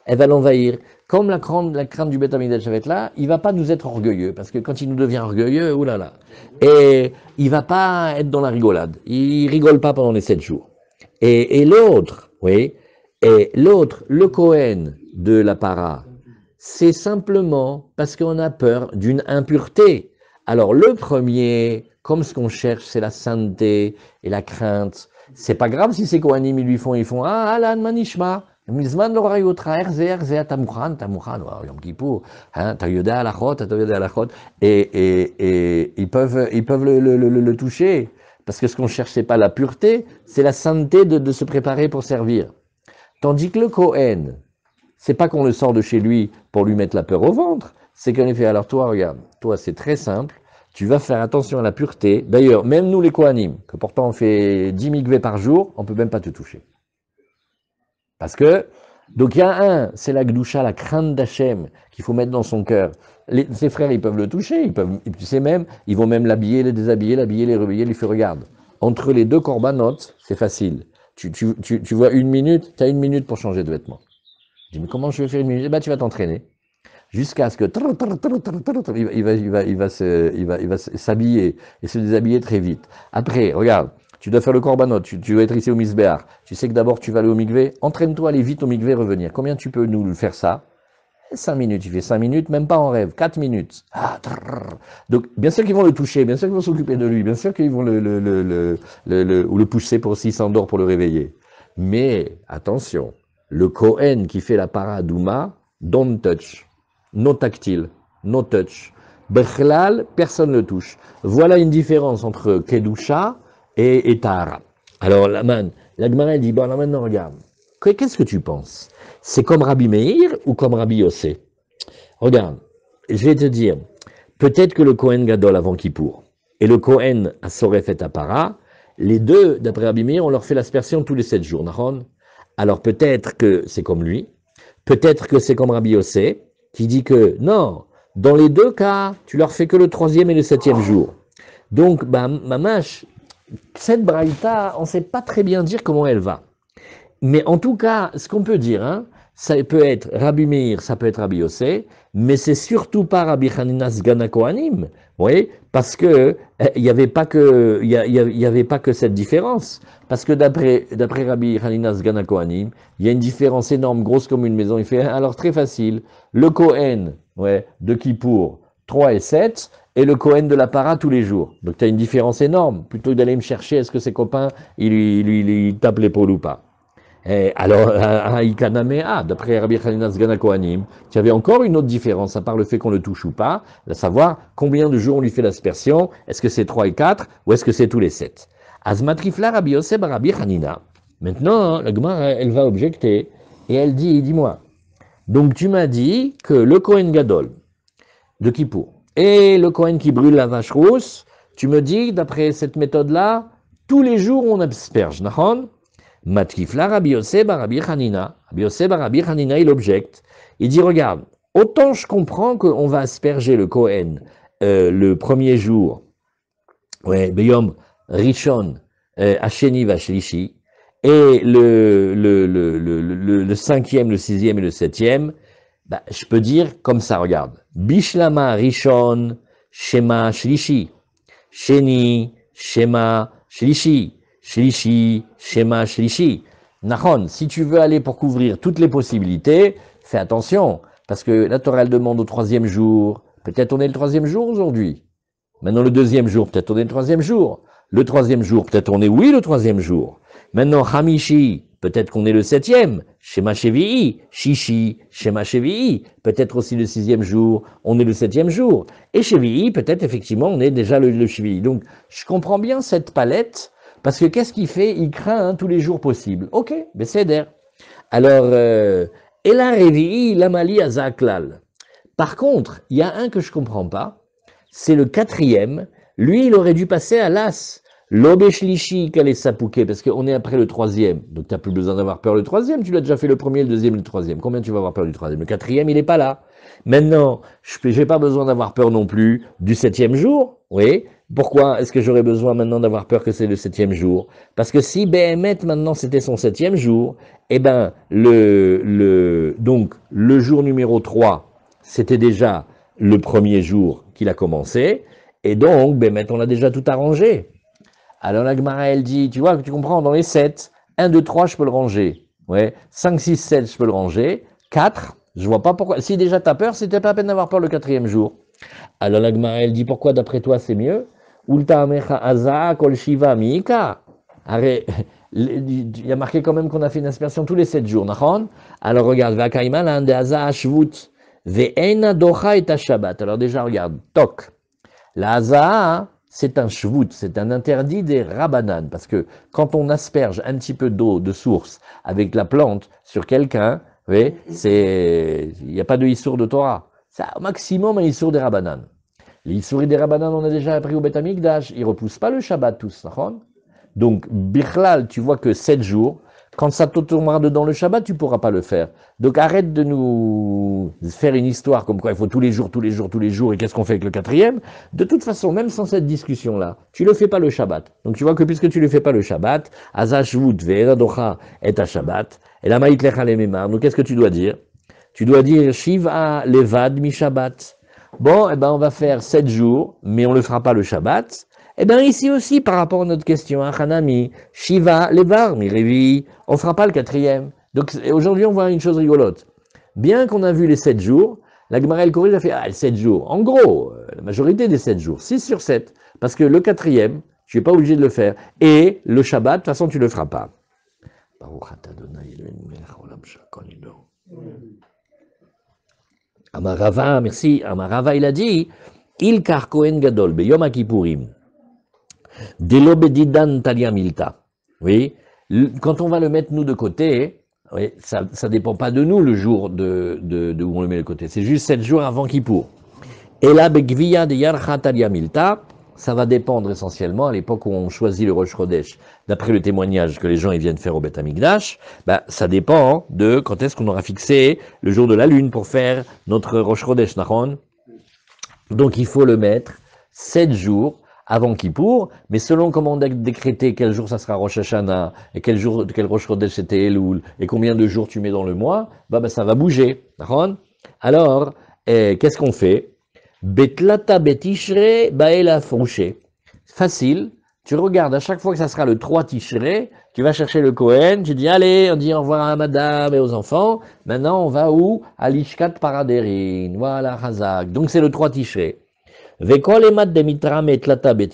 elle va l'envahir. Comme la crainte, la crainte du Beth Amikdash va être là, il va pas nous être orgueilleux parce que quand il nous devient orgueilleux, oulala, et il va pas être dans la rigolade. Il rigole pas pendant les sept jours. Et, et l'autre, oui, et l'autre, le Cohen de la para, c'est simplement parce qu'on a peur d'une impureté. Alors le premier, comme ce qu'on cherche, c'est la sainteté et la crainte. C'est pas grave si ces Kohanim, ils lui font, ils font Ah, Alan Manishma, Mizman lorayotra Erze, Erze, Tamukhan, Yom Kippur, hein, Tayoda Alachot, Tayoda Alachot. Et ils peuvent, ils peuvent le, le, le, toucher. Parce que ce qu'on cherche, c'est pas la pureté, c'est la sainteté de, de, se préparer pour servir. Tandis que le Kohen, c'est pas qu'on le sort de chez lui pour lui mettre la peur au ventre, c'est qu'en effet, alors toi, regarde, toi, c'est très simple, tu vas faire attention à la pureté. D'ailleurs, même nous les Kohanim, que pourtant on fait 10 mikvés par jour, on peut même pas te toucher. Parce que, donc il y a un, c'est la gdoucha, la crainte d'Hachem qu'il faut mettre dans son cœur. ses frères, ils peuvent le toucher, ils peuvent, tu sais même, ils vont même l'habiller, les déshabiller, l'habiller, les réveiller, les faire regarde. Entre les deux corbanotes, c'est facile. Tu, tu, tu, tu, vois une minute, tu as une minute pour changer de vêtement. Je dis, mais comment je vais faire une minute Eh ben, tu vas t'entraîner jusqu'à ce que il va, va, s'habiller et se déshabiller très vite. Après, regarde, tu dois faire le corbanot, tu, dois être ici au misbéar. Tu sais que d'abord tu vas aller au Migve, entraîne-toi aller vite au et revenir. Combien tu peux nous faire ça 5 eh, minutes, il fait 5 minutes, même pas en rêve, 4 minutes. Ah, Donc, bien sûr qu'ils vont le toucher, bien sûr qu'ils vont s'occuper de lui, bien sûr qu'ils vont le, pousser pour s'il s'endort pour le réveiller. Mais, attention, le Cohen qui fait la d'ouma, don't touch non tactile, non touch. Bechlal, personne ne touche. Voilà une différence entre Kedusha et, Tahara. Alors, Laman, l'Agmara dit, bon, maintenant, regarde, qu'est-ce que tu penses C'est comme Rabbi Meir ou comme Rabbi Yossé Regarde, je vais te dire, peut-être que le Kohen Gadol avant Kippour et le Kohen à Soref et para les deux, d'après Rabbi Meir, on leur fait l'aspersion tous les sept jours, Naron. Alors peut-être que c'est comme lui, peut-être que c'est comme Rabbi Yossé, qui dit que non, dans les deux cas, tu leur fais que le troisième et le septième jour. Donc, bah, mamash, cette braïta, on ne sait pas très bien dire comment elle va. Mais en tout cas, ce qu'on peut dire, hein, ça peut être Rabbi ça peut être Rabbi mais c'est surtout pas Rabbi Hanina Vous voyez parce que euh, il n'y avait pas que il y, avait pas que cette différence. Parce que d'après d'après Rabbi Haninas Ganakohanim, il y a une différence énorme, grosse comme une maison. Il fait hein, alors très facile. Le Kohen, ouais, de Kippour, 3 et 7, et le Kohen de la para tous les jours. Donc tu as une différence énorme. Plutôt que d'aller me chercher, est-ce que ses copains, il lui, lui, lui tapent l'épaule ou pas. Eh, alors, il y ah, d'après Rabbi avait encore une autre différence, à part le fait qu'on le touche ou pas, à savoir combien de jours on lui fait l'aspersion, est-ce que c'est 3 et 4 ou est-ce que c'est tous les 7 Azmatrifla Rabbi Yoseb Rabbi Maintenant, hein, la Gemara, elle va objecter et elle dit Dis-moi, donc tu m'as dit que le Kohen Gadol de Kippour et le Kohen qui brûle la vache rousse, tu me dis, d'après cette méthode-là, tous les jours on asperge, nahon Matkifla Rabbi Yosef ben Rabbi Hanina. Rabbi Yosef ben Rabbi Hanina, il objecte. Il dit Regarde, autant je comprends qu'on va asperger le Kohen euh, le premier jour, ouais, Beyom Rishon euh, Hacheni Vashlishi, et le, le, le, le, le cinquième, le sixième et le septième, bah, je peux dire comme ça, regarde. Bishlama Rishon Shema Shlishi. Sheni Shema Shlishi. Shlishi, Shema Shlishi. Nahon, si tu veux aller pour couvrir toutes les possibilités, fais attention, parce que la Torah demande au troisième jour. Peut-être on est le troisième jour aujourd'hui. Maintenant le deuxième jour, peut-être on est le troisième jour. Le troisième jour, peut-être on est oui le troisième jour. Maintenant Hamishi, peut-être qu'on est le septième. Shema Shevi'i, Shishi, Shema Shevi'i. Peut-être aussi le sixième jour, on est le septième jour. Et Shevi'i, peut-être effectivement on est déjà le, le Shevi'i. Donc je comprends bien cette palette parce que qu'est-ce qu'il fait Il craint hein, tous les jours possibles. Ok, c'est Besséder. Alors, euh, Ela la Lamali Azaklal. Par contre, il y a un que je ne comprends pas, c'est le quatrième. Lui, il aurait dû passer à l'As. est sapouké. parce qu'on est après le troisième. Donc tu n'as plus besoin d'avoir peur le troisième, tu l'as déjà fait le premier, le deuxième, le troisième. Combien tu vas avoir peur du troisième Le quatrième, il n'est pas là. Maintenant, je n'ai pas besoin d'avoir peur non plus du septième jour, oui, pourquoi est-ce que j'aurais besoin maintenant d'avoir peur que c'est le septième jour Parce que si Béhémet maintenant c'était son septième jour, eh ben le, le, donc le jour numéro 3, c'était déjà le premier jour qu'il a commencé, et donc Béhémet on a déjà tout arrangé. Alors la Gemara elle dit, tu vois, tu comprends, dans les 7, 1, 2, 3 je peux le ranger, ouais, 5, 6, 7 je peux le ranger, 4, je vois pas pourquoi, si déjà tu as peur, c'était pas à peine d'avoir peur le quatrième jour. Alors la Gemara elle dit, pourquoi d'après toi c'est mieux Kol Il y a marqué quand même qu'on a fait une aspersion tous les 7 jours, Alors regarde, hein, de Aza Ashvut, et Shabbat. Alors déjà regarde, toc. La hein, c'est un shvut, c'est un interdit des rabanan, parce que quand on asperge un petit peu d'eau de source avec la plante sur quelqu'un, il n'y a pas de issour de Torah. Ça, au maximum un issour des rabanan. Les souris des Rabbanan, on a déjà appris au Betamikdash, ne repoussent pas le Shabbat tous, Donc, Bichlal, tu vois que sept jours, quand ça te tombera dedans le Shabbat, tu pourras pas le faire. Donc arrête de nous faire une histoire comme quoi il faut tous les jours, tous les jours, tous les jours, et qu'est-ce qu'on fait avec le quatrième De toute façon, même sans cette discussion-là, tu le fais pas le Shabbat. Donc tu vois que puisque tu le fais pas le Shabbat, Azashvut docha et à Shabbat, et la maït lechalememar, donc qu'est-ce que tu dois dire Tu dois dire Shiva levad mi Shabbat. Bon, eh ben, on va faire sept jours, mais on le fera pas le Shabbat. et eh bien, ici aussi, par rapport à notre question, hein, Hanami, Shiva, Levar, Mirevi, on ne fera pas le quatrième. Donc aujourd'hui, on voit une chose rigolote. Bien qu'on a vu les sept jours, la Gemara El Corrige a fait ah, 7 jours. En gros, euh, la majorité des sept jours, six sur sept, parce que le quatrième, tu n'es pas obligé de le faire. Et le Shabbat, de toute façon, tu ne le feras pas. Amarava, merci, Amarava, il a dit, Il kar Kohen Gadol, Beyom Akipurim, Delobedidan Taliamilta. Oui, quand on va le mettre nous de côté, oui, ça ne dépend pas de nous le jour de, de, de où on le met de côté, c'est juste sept jours avant Kippour. Ela Begvia de Yarcha Taliamilta, ça va dépendre essentiellement à l'époque où on choisit le Rosh Chodesh. D'après le témoignage que les gens ils viennent faire au Bet Amikdash, bah, ça dépend de quand est-ce qu'on aura fixé le jour de la lune pour faire notre Rosh Chodesh Nahon. Donc il faut le mettre sept jours avant Kippour, mais selon comment on a décrété quel jour ça sera Rosh Hashanah, et quel jour, quel Rosh Chodesh c'était Elul, et combien de jours tu mets dans le mois, bah, bah ça va bouger. Alors, eh, qu'est-ce qu'on fait Betlata betishre baela fonché. Facile. Tu regardes à chaque fois que ça sera le 3 ticheré tu vas chercher le Cohen, tu dis allez, on dit au revoir à madame et aux enfants. Maintenant, on va où À l'Ishkat Paraderin. Voilà, Hazak. Donc c'est le 3 Vekol emat demitram etlata ma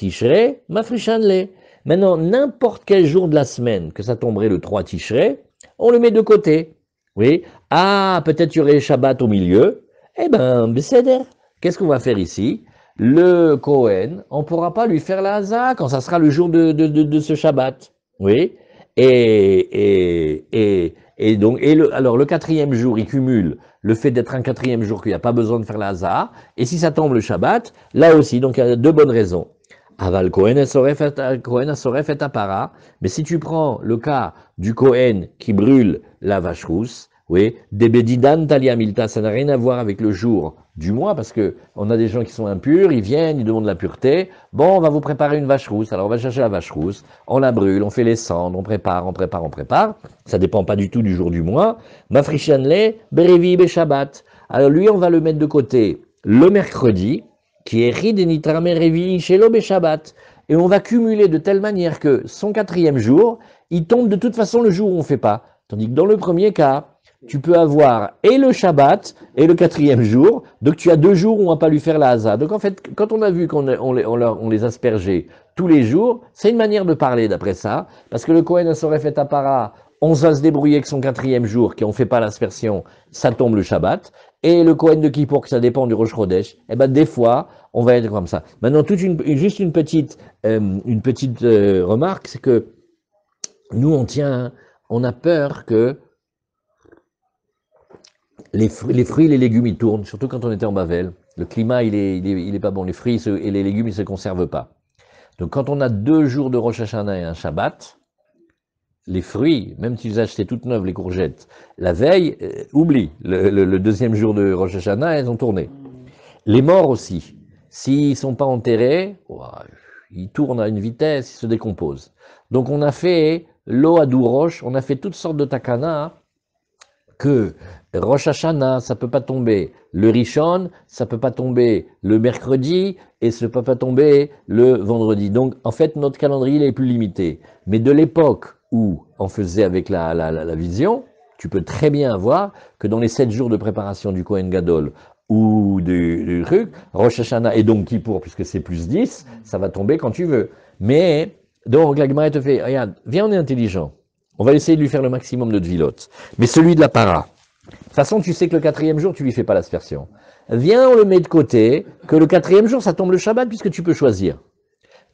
mafrishanle. Maintenant, n'importe quel jour de la semaine que ça tomberait le 3 ticheré on le met de côté. Oui. Ah, peut-être y aurait Shabbat au milieu. Eh ben, b'seder » Qu'est-ce qu'on va faire ici Le Cohen, on pourra pas lui faire la quand ça sera le jour de, de, de, ce Shabbat. Oui et, et, et, donc, et le, alors le quatrième jour, il cumule le fait d'être un quatrième jour qu'il n'y a pas besoin de faire la Et si ça tombe le Shabbat, là aussi, donc il y a deux bonnes raisons. Aval Cohen saurait fait para. Mais si tu prends le cas du Cohen qui brûle la vache rousse, oui, Debedidan Talia Milta, ça n'a rien à voir avec le jour du mois, parce que on a des gens qui sont impurs, ils viennent, ils demandent la pureté. Bon, on va vous préparer une vache rousse. Alors on va chercher la vache rousse, on la brûle, on fait les cendres, on prépare, on prépare, on prépare. Ça dépend pas du tout du jour du mois. Berevi, béchabat, Alors lui, on va le mettre de côté le mercredi, qui est Ridenitrame Revi, Shelo Beshabbat. Et on va cumuler de telle manière que son quatrième jour, il tombe de toute façon le jour où on ne fait pas. Tandis que dans le premier cas, tu peux avoir et le Shabbat et le quatrième jour. Donc tu as deux jours où on va pas lui faire la hasard. Donc en fait, quand on a vu qu'on on, les, aspergeait tous les jours, c'est une manière de parler d'après ça, parce que le Kohen serait fait para, on va se débrouiller avec son quatrième jour, qui on fait pas l'aspersion, ça tombe le Shabbat. Et le Kohen de qui pour que ça dépend du Rosh Chodesh, eh ben des fois, on va être comme ça. Maintenant, toute une, juste une petite, euh, une petite euh, remarque, c'est que nous, on tient, on a peur que les, fruits, les et les légumes, ils tournent, surtout quand on était en Bavel. Le climat, il n'est est, pas bon. Les fruits et les légumes, ils ne se conservent pas. Donc, quand on a deux jours de Rosh Hashanah et un Shabbat, les fruits, même si vous achetez toutes neuves les courgettes, la veille, euh, oublie, le, deuxième jour de Rosh Hashanah, elles ont tourné. Les morts aussi, s'ils ne sont pas enterrés, ils tournent à une vitesse, ils se décomposent. Donc on a fait l'eau à doux roches. on a fait toutes sortes de takana que Rosh Hashanah, ça peut pas tomber le Rishon, ça peut pas tomber le mercredi et ça peut pas tomber le vendredi. Donc en fait notre calendrier il est plus limité. Mais de l'époque où on faisait avec la, la, la, vision, tu peux très bien voir que dans les 7 jours de préparation du Kohen Gadol ou du, truc, Rosh Hashanah et donc pour puisque c'est plus 10, ça va tomber quand tu veux. Mais donc la te fait, regarde, viens on est intelligent. On va essayer de lui faire le maximum de vilotes. Mais celui de la para, de toute façon, tu sais que le quatrième jour, tu lui fais pas l'aspersion. Viens, on le met de côté, que le quatrième jour, ça tombe le Shabbat, puisque tu peux choisir.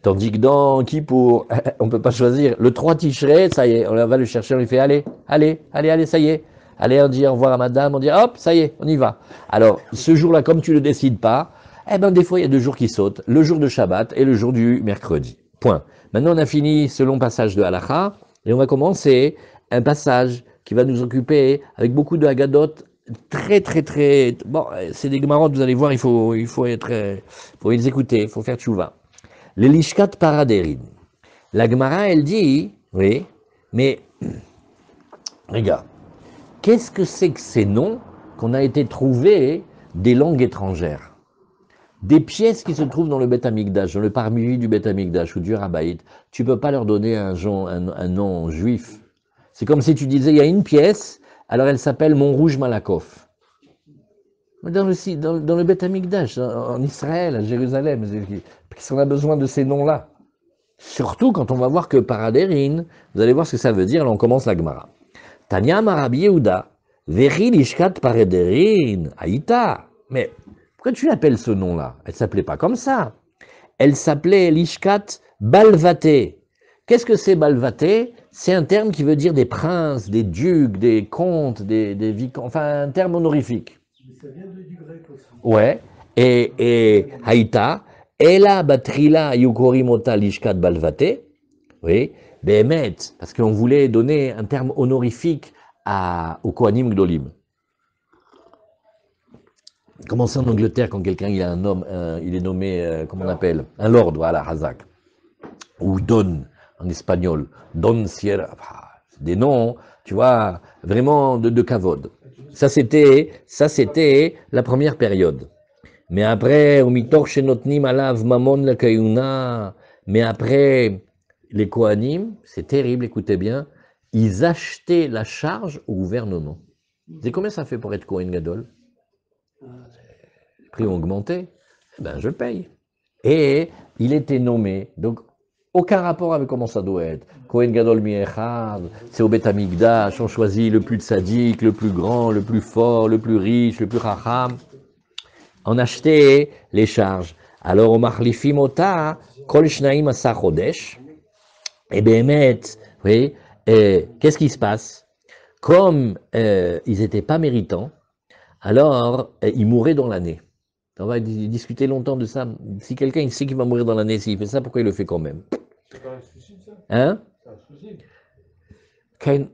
Tandis que dans pour, on peut pas choisir. Le 3 ticheret ça y est, on va le chercher, on lui fait allez, allez, allez, allez, ça y est. Allez, on dit au revoir à madame, on dit hop, ça y est, on y va. Alors, ce jour-là, comme tu le décides pas, eh ben, des fois, il y a deux jours qui sautent, le jour de Shabbat et le jour du mercredi. Point. Maintenant, on a fini ce long passage de Halacha et on va commencer un passage qui va nous occuper avec beaucoup de agadotes très très très bon euh, c'est des marottes vous allez voir il faut il faut être euh, faut les écouter il faut faire tchouva les lishkat paraderin la Gemara elle dit oui mais regarde qu'est-ce que c'est que ces noms qu'on a été trouvés des langues étrangères des pièces qui se trouvent dans le Beth dans le parmi du Beth ou du Rabbaït, tu peux pas leur donner un nom juif c'est comme si tu disais, il y a une pièce, alors elle s'appelle Montrouge Malakoff. Dans le, dans, le Beth Amikdash, en Israël, à Jérusalem, parce qu'on a besoin de ces noms-là. Surtout quand on va voir que Paraderin, vous allez voir ce que ça veut dire, là on commence la Gemara. Tanya Marabi Yehuda, Veri Lishkat Paraderin, Aïta. Mais pourquoi tu l'appelles ce nom-là Elle s'appelait pas comme ça. Elle s'appelait Lishkat Balvaté. Qu'est-ce que c'est Balvaté C'est un terme qui veut dire des princes, des ducs, des comtes, des, vicomtes, enfin un terme honorifique. ça vient grec Ouais. Et, et Haïta, Ela Batrila Yukorimota Lishkat balvaté, oui, Behemet, parce qu'on voulait donner un terme honorifique à, au Kohanim Gdolim. Comment c'est en Angleterre quand quelqu'un il a un euh, il est nommé, euh, comment on appelle Un lord, voilà, Hazak. Ou donne en espagnol. Don Sierra, des noms, tu vois, vraiment de, cavode. Ça, c'était, ça, c'était la première période. Mais après, mamon mais après, les Kohanim, c'est terrible, écoutez bien, ils achetaient la charge au gouvernement. Mm. C'est combien ça fait pour être Kohen Gadol Les euh, prix ont augmenté. Ben, je paye. Et il était nommé, donc aucun rapport avec comment ça doit être. Kohen Gadol c'est au on choisit le plus sadique, le plus grand, le plus fort, le plus riche, le plus racham, On achetait les charges. Alors, au Mahlifimota, ota, kol shnaim asachodesh. Et eh eh, qu'est-ce qui se passe Comme eh, ils n'étaient pas méritants, alors ils mouraient dans l'année. On va discuter longtemps de ça. Si quelqu'un sait qu'il va mourir dans l'année, s'il fait ça, pourquoi il le fait quand même c'est hein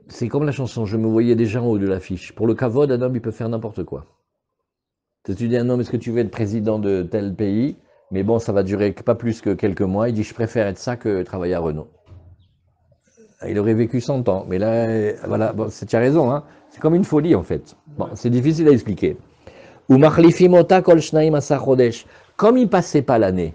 c'est comme la chanson, je me voyais déjà en haut de l'affiche. Pour le cavode, un homme, il peut faire n'importe quoi. Tu dis à un homme, est-ce que tu veux être président de tel pays Mais bon, ça va durer pas plus que quelques mois. Il dit, je préfère être ça que travailler à Renault. Ah, il aurait vécu 100 ans. Mais là, euh, voilà, bon, tu as raison. Hein. c'est comme une folie, en fait. Bon, c'est difficile à expliquer. Comme il passait pas l'année,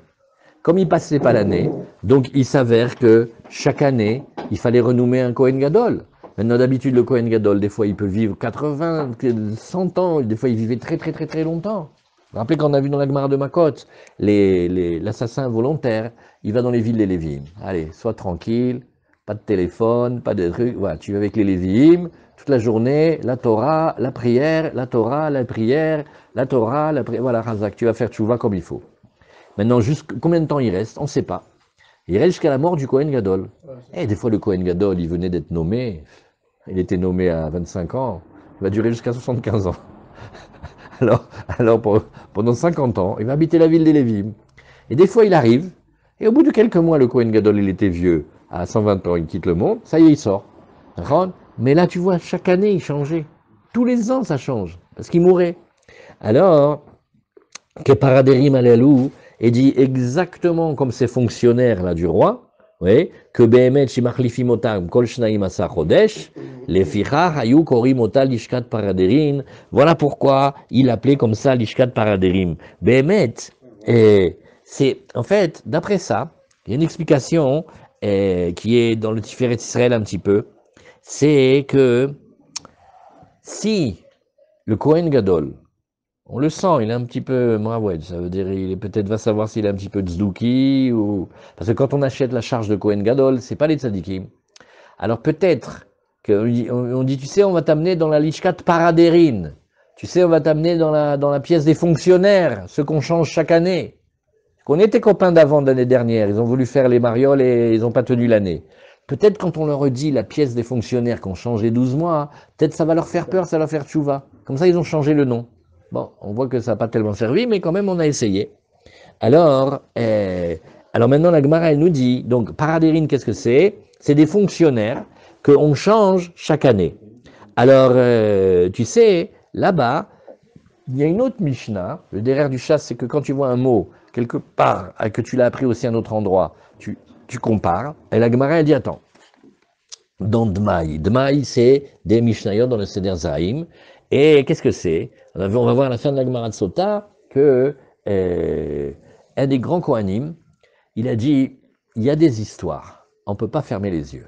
comme il passait pas l'année, donc il s'avère que chaque année, il fallait renommer un Kohen Gadol. Maintenant, d'habitude, le Kohen Gadol, des fois, il peut vivre 80, 100 ans, des fois, il vivait très, très, très, très longtemps. Rappelez qu'on a vu dans la Gemara de Makot, l'assassin volontaire, il va dans les villes des Lévim. Allez, sois tranquille, pas de téléphone, pas de trucs. Voilà, tu vas avec les Lévim, toute la journée, la Torah, la prière, la Torah, la prière, la Torah, la prière. Voilà, Razak, tu vas faire tu vas comme il faut. Maintenant, combien de temps il reste On ne sait pas. Il reste jusqu'à la mort du Cohen Gadol. Et eh, des fois, le Cohen Gadol, il venait d'être nommé. Il était nommé à 25 ans. Il va durer jusqu'à 75 ans. Alors, alors pendant 50 ans, il va habiter la ville des Et des fois, il arrive. Et au bout de quelques mois, le Cohen Gadol, il était vieux. À 120 ans, il quitte le monde. Ça y est, il sort. Mais là, tu vois, chaque année, il changeait. Tous les ans, ça change. Parce qu'il mourait. Alors, que paraderim et dit exactement comme ces fonctionnaires là du roi, que Behemet Voilà pourquoi il appelait comme ça lishkat paraderim. Behemet, c'est en fait d'après ça, il y a une explication qui est dans le Tiferet Israël un petit peu, c'est que si le Kohen Gadol on le sent, il est un petit peu Mrawed, ça veut dire il est peut-être va savoir s'il est un petit peu de ou parce que quand on achète la charge de Cohen Gadol, c'est pas les tzadikim. Alors peut-être qu'on dit tu sais on va t'amener dans la Lichkat paradérine. Tu sais on va t'amener dans la dans la pièce des fonctionnaires, ce qu'on change chaque année. Qu'on était copains d'avant l'année dernière, ils ont voulu faire les marioles et ils n'ont pas tenu l'année. Peut-être quand on leur dit la pièce des fonctionnaires qu'on changeait 12 mois, peut-être ça va leur faire peur, ça va leur faire tchouva. Comme ça ils ont changé le nom. Bon, on voit que ça n'a pas tellement servi, mais quand même, on a essayé. Alors, euh, alors maintenant, la Gemara, elle nous dit, donc, paradérine, qu'est-ce que c'est C'est des fonctionnaires qu'on change chaque année. Alors, euh, tu sais, là-bas, il y a une autre Mishnah. Le derrière du chasse, c'est que quand tu vois un mot quelque part, euh, que tu l'as appris aussi à un autre endroit, tu, compares. Et la Gemara, elle dit, attends, dans Dmaï. Dmaï, c'est des Mishnayot dans le Seder Zaïm. Et qu'est-ce que c'est on, va voir à la fin de la de Sota que euh, un des grands Kohanim, il a dit il y a des histoires, on ne peut pas fermer les yeux.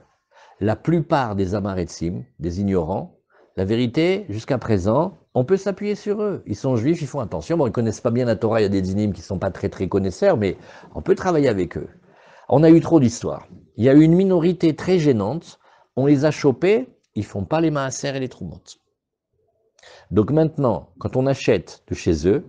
La plupart des Amaretsim, des ignorants, la vérité, jusqu'à présent, on peut s'appuyer sur eux. Ils sont juifs, ils font attention. Bon, ils ne connaissent pas bien la Torah, il y a des dinim qui ne sont pas très très connaisseurs, mais on peut travailler avec eux. On a eu trop d'histoires. Il y a eu une minorité très gênante. On les a chopés, ils font pas les mains à serre et les troumantes. Donc maintenant, quand on achète de chez eux,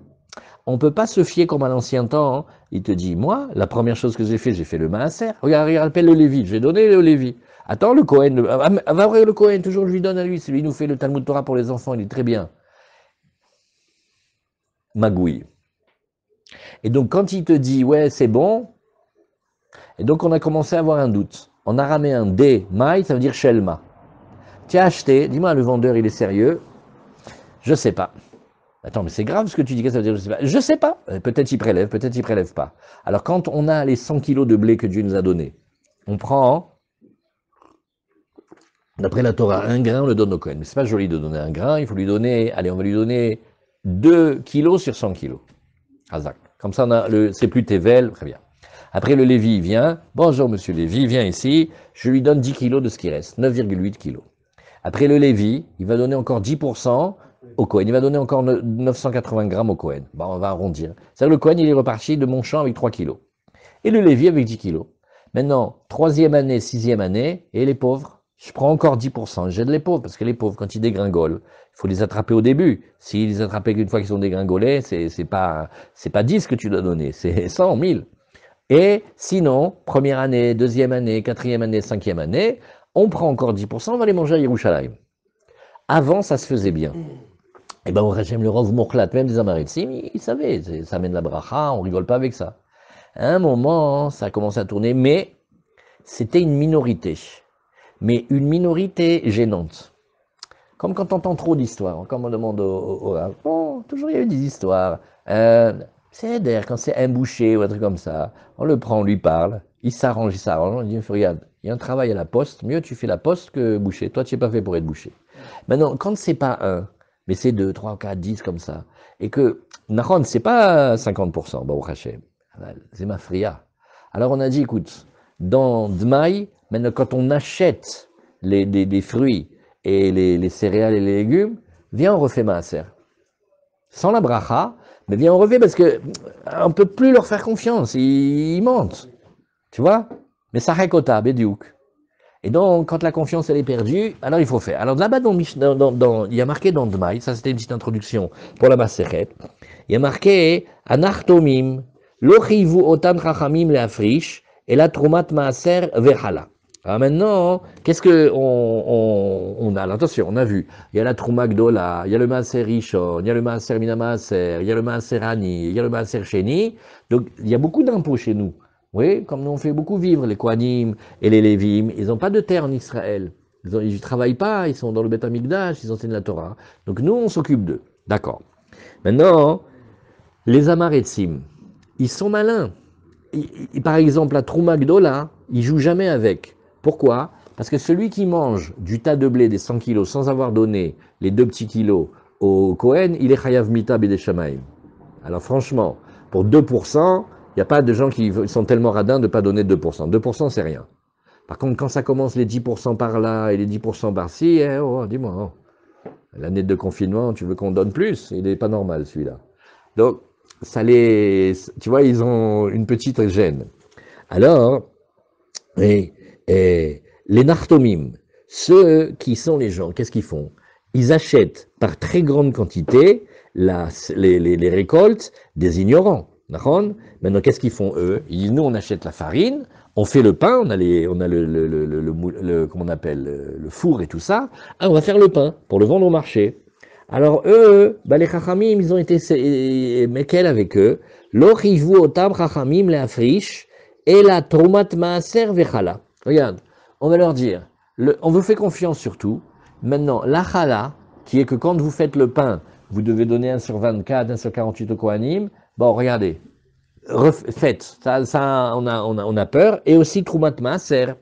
on ne peut pas se fier comme à l'ancien temps. Hein. Il te dit, moi, la première chose que j'ai fait, j'ai fait le maaser. Regarde, regarde, le Lévi, j'ai donné le Lévi. Attends, le Cohen, le... va ah, voir ah, bah le Cohen, toujours je lui donne à lui, celui lui nous fait le Talmud Torah pour les enfants, il est très bien. Magouille. Et donc quand il te dit, ouais, c'est bon, et donc on a commencé à avoir un doute. On a ramé un D, Mai, ça veut dire shelma. Tu as acheté, dis-moi, le vendeur, il est sérieux, je sais pas. Attends, mais c'est grave ce que tu dis, que ça veut dire je sais pas. sais pas. Euh, peut-être il prélève, peut-être il prélève pas. Alors quand on a les 100 kilos de blé que Dieu nous a donné, on prend, d'après la Torah, un grain, on le donne au Cohen. Mais c'est pas joli de donner un grain, il faut lui donner, allez, on va lui donner 2 kilos sur 100 kilos. Hazak. Comme ça, on a c'est plus Tevel, très bien. Après, le Lévi vient. Bonjour, monsieur Lévi, vient ici. Je lui donne 10 kilos de ce qui reste, 9,8 kilos. Après, le Lévi, il va donner encore 10% au Cohen. Il va donner encore 980 grammes au Cohen. Bon, bah, on va arrondir. cest le Cohen, il est reparti de mon champ avec 3 kilos. Et le Lévi avec 10 kilos. Maintenant, troisième année, sixième année, et les pauvres, je prends encore 10%, j'aide les pauvres, parce que les pauvres, quand ils dégringolent, il faut les attraper au début. S'ils les attrapent qu'une fois qu'ils sont dégringolés, c'est, pas, c'est pas 10 que tu dois donner, c'est 100, 1000. Et sinon, première année, deuxième année, quatrième année, cinquième année, on prend encore 10%, on va les manger à Yerushalayim. Avant, ça se faisait bien. Et bien, même le vous Mourklat, même des Amaritsim, ils savaient, ça amène la bracha, on rigole pas avec ça. À un moment, ça a commencé à tourner, mais c'était une minorité. Mais une minorité gênante. Comme quand on entend trop d'histoires, comme on demande au, au, toujours il y a eu des histoires. Euh, c'est d'ailleurs quand c'est un boucher ou un truc comme ça, on le prend, on lui parle, il s'arrange, il s'arrange, on dit regarde, il y a un travail à la poste, mieux tu fais la poste que boucher, toi tu n'es pas fait pour être boucher. Maintenant, quand c'est pas un, mais c'est 2, 3, 4, 10 comme ça. Et que, Nahon, c'est pas 50%, Baruch Hashem. C'est ma fria. Alors on a dit, écoute, dans Dmaï, maintenant quand on achète les, fruits et les, céréales et les légumes, viens, on refait maaser. Sans la bracha, mais viens, on refait parce que euh, on peut plus leur faire confiance. Ils, mentent. Tu vois Mais ça récota, Bédiouk. Et donc, quand la confiance elle est perdue, alors il faut faire. Alors là-bas, dans, dans, dans, il y a marqué dans Dmaï, ça c'était une petite introduction pour la Maseret, il y a marqué Anartomim, Lochivu Otan Chachamim Leafrish, et la Trumat Maaser Verhala. Alors maintenant, qu'est-ce que on, on, a Attention, on a vu. Il y a la Trouma il y a le Maaser Rishon, il y a le Maaser Minamaser, il y a le Maaser Ani, il y a le Maaser cheni, Donc, il y a beaucoup d'impôts chez nous. Oui, comme nous on fait beaucoup vivre, les Kohanim et les Lévim, ils n'ont pas de terre en Israël. Ils ne travaillent pas, ils sont dans le Beth Amikdash, ils enseignent la Torah. Donc nous, on s'occupe d'eux. D'accord. Maintenant, les Amaretsim, ils sont malins. par exemple, la Troumagdola, ils jouent jamais avec. Pourquoi Parce que celui qui mange du tas de blé des 100 kilos sans avoir donné les deux petits kilos au Kohen, il est Chayav Mita Shamaim. Alors franchement, pour 2%, il n'y a pas de gens qui sont tellement radins de ne pas donner 2%. 2%, c'est rien. Par contre, quand ça commence les 10% par là et les 10% par-ci, eh, oh, dis-moi, oh. l'année de confinement, tu veux qu'on donne plus Il n'est pas normal celui-là. Donc, ça les, tu vois, ils ont une petite gêne. Alors, les nartomimes, ceux qui sont les gens, qu'est-ce qu'ils font Ils achètent par très grande quantité les récoltes des ignorants. Maintenant, qu'est-ce qu'ils font eux Ils nous, on achète la farine, on fait le pain, on a, on a le, le, le, on appelle, le four et tout ça. Ah, on va faire le pain pour le vendre au marché. Alors eux, bah, les ils ont été mekel avec eux. et la Regarde, on va leur dire, on vous fait confiance surtout. Maintenant, la chala, qui est que quand vous faites le pain, vous devez donner 1 sur 24, 1 sur 48 au Kohanim, Bon, regardez. Faites. Ça, on, a, on, a, on, a, peur. Et aussi, Troumat Maaser.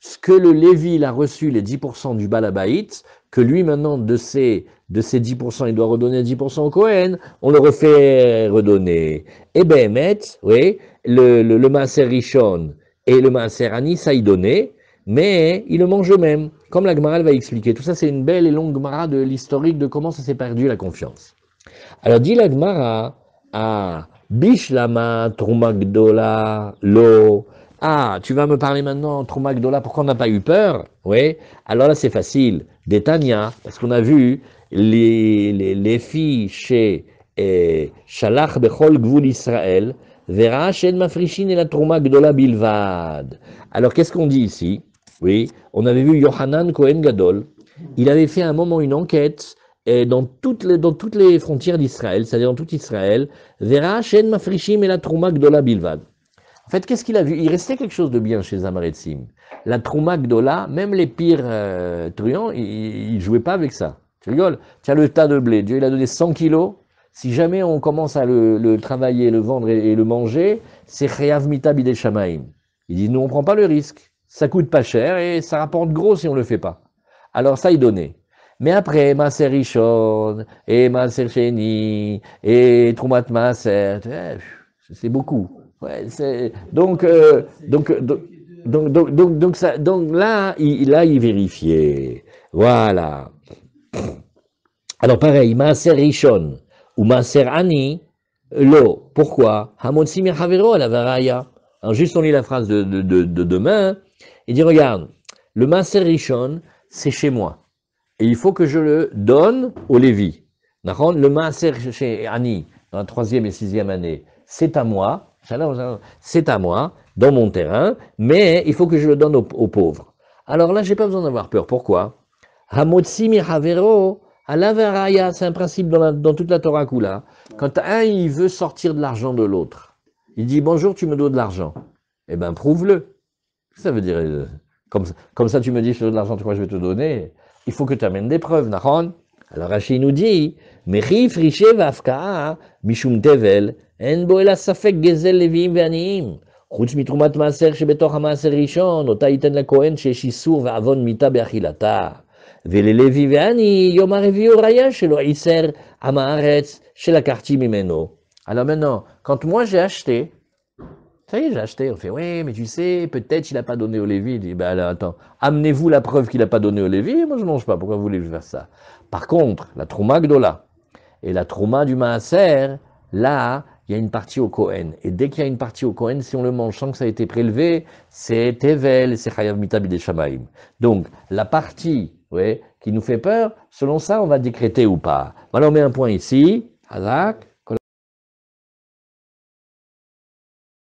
Ce que le Lévi, il a reçu, les 10% du Balabaït, que lui, maintenant, de ces de ses 10%, il doit redonner 10% au Cohen, on le refait redonner. Et eh Behemet, oui, le, le, le Maaser et le Maaser Anis, ça y donnait, mais il le mange eux-mêmes, comme la Gemara va expliquer. Tout ça, c'est une belle et longue Gemara de l'historique de comment ça s'est perdu la confiance. Alors, dit la Gemara, ah, Bishlama, Trumagdola, Lo. Ah, tu vas me parler maintenant, Trumagdola, pourquoi on n'a pas eu peur Oui, alors là c'est facile. Détania, parce qu'on a vu les, les, les filles chez eh, Shalach Bechol Gvul Israël, Vera Shen Mafrishin et la Trumagdola Bilvad. Alors qu'est-ce qu'on dit ici Oui, on avait vu Yohanan Kohen Gadol. Il avait fait un moment une enquête et dans, toutes les, frontières d'Israël, c'est-à-dire dans tout Israël, Vera, Shen, Mafrishim et la Trouma Gdola Bilvad. En fait, qu'est-ce qu'il a vu Il restait quelque chose de bien chez sim La Trouma Gdola, même les pires euh, truands, ils ne jouaient pas avec ça. Tu rigoles Tiens, le tas de blé, Dieu il a donné 100 kilos. Si jamais on commence à le, travailler, le vendre et, le manger, c'est Khayav Mita Bide Shamaim. Il dit, nous, on ne prend pas le risque. Ça coûte pas cher et ça rapporte gros si on ne le fait pas. Alors ça, il donnait. Mais après, Maser Richon, et Maser et Troumat Maser, c'est beaucoup. Euh, donc, donc, donc, donc, donc, donc, là, il, a il vérifiait. Voilà. Alors pareil, Maser Richon, ou Maser Ani, l'eau. Pourquoi la Varaya. Alors juste on lit la phrase de, demain. Hein. Il dit, regarde, le Maser Richon, c'est chez moi et il faut que je le donne au Lévi. Le maaser chez Annie, dans la troisième et sixième année, c'est à moi, c'est à moi, dans mon terrain, mais il faut que je le donne aux, pauvres. Alors là, j'ai pas besoin d'avoir peur. Pourquoi havero mihavero alavaraya, c'est un principe dans, toute la Torah Kula. Quand un, il veut sortir de l'argent de l'autre, il dit bonjour, tu me dois de l'argent. Eh ben, prouve-le. Ça veut dire, euh, comme, ça, tu me dis, je de l'argent, tu je vais te donner il faut que tu amènes des preuves, Nahon. Alors Rachid nous dit, Mechif, Riché, Vafkaa, Mishum Tevel, En Boela Safek, Gezel, Levim, Veanim. חוץ מתרומת מעשר שבתוך המעשר ראשון, אותה ייתן לכהן שיש איסור ועוון מיתה באכילתה. וללוי ועני, יום הרביעי הוריה שלו, עיסר עם הארץ שלקחתי ממנו. Alors maintenant, quand moi j'ai acheté, Ça y est, j'ai acheté. On fait, oui, mais tu sais, peut-être qu'il n'a pas donné au Lévi. Il dit, ben, attends, amenez-vous la preuve qu'il n'a pas donné au Lévi, moi je ne mange pas. Pourquoi voulez-vous faire ça Par contre, la Trouma Gdola et la trauma du Maaser, là, il y a une partie au Cohen. Et dès qu'il y a une partie au Cohen, si on le mange sans que ça ait été prélevé, c'est Tevel, c'est Chayav Mitab Shamaim. Donc, la partie ouais, qui nous fait peur, selon ça, on va décréter ou pas. Voilà, on met un point ici, Hazak,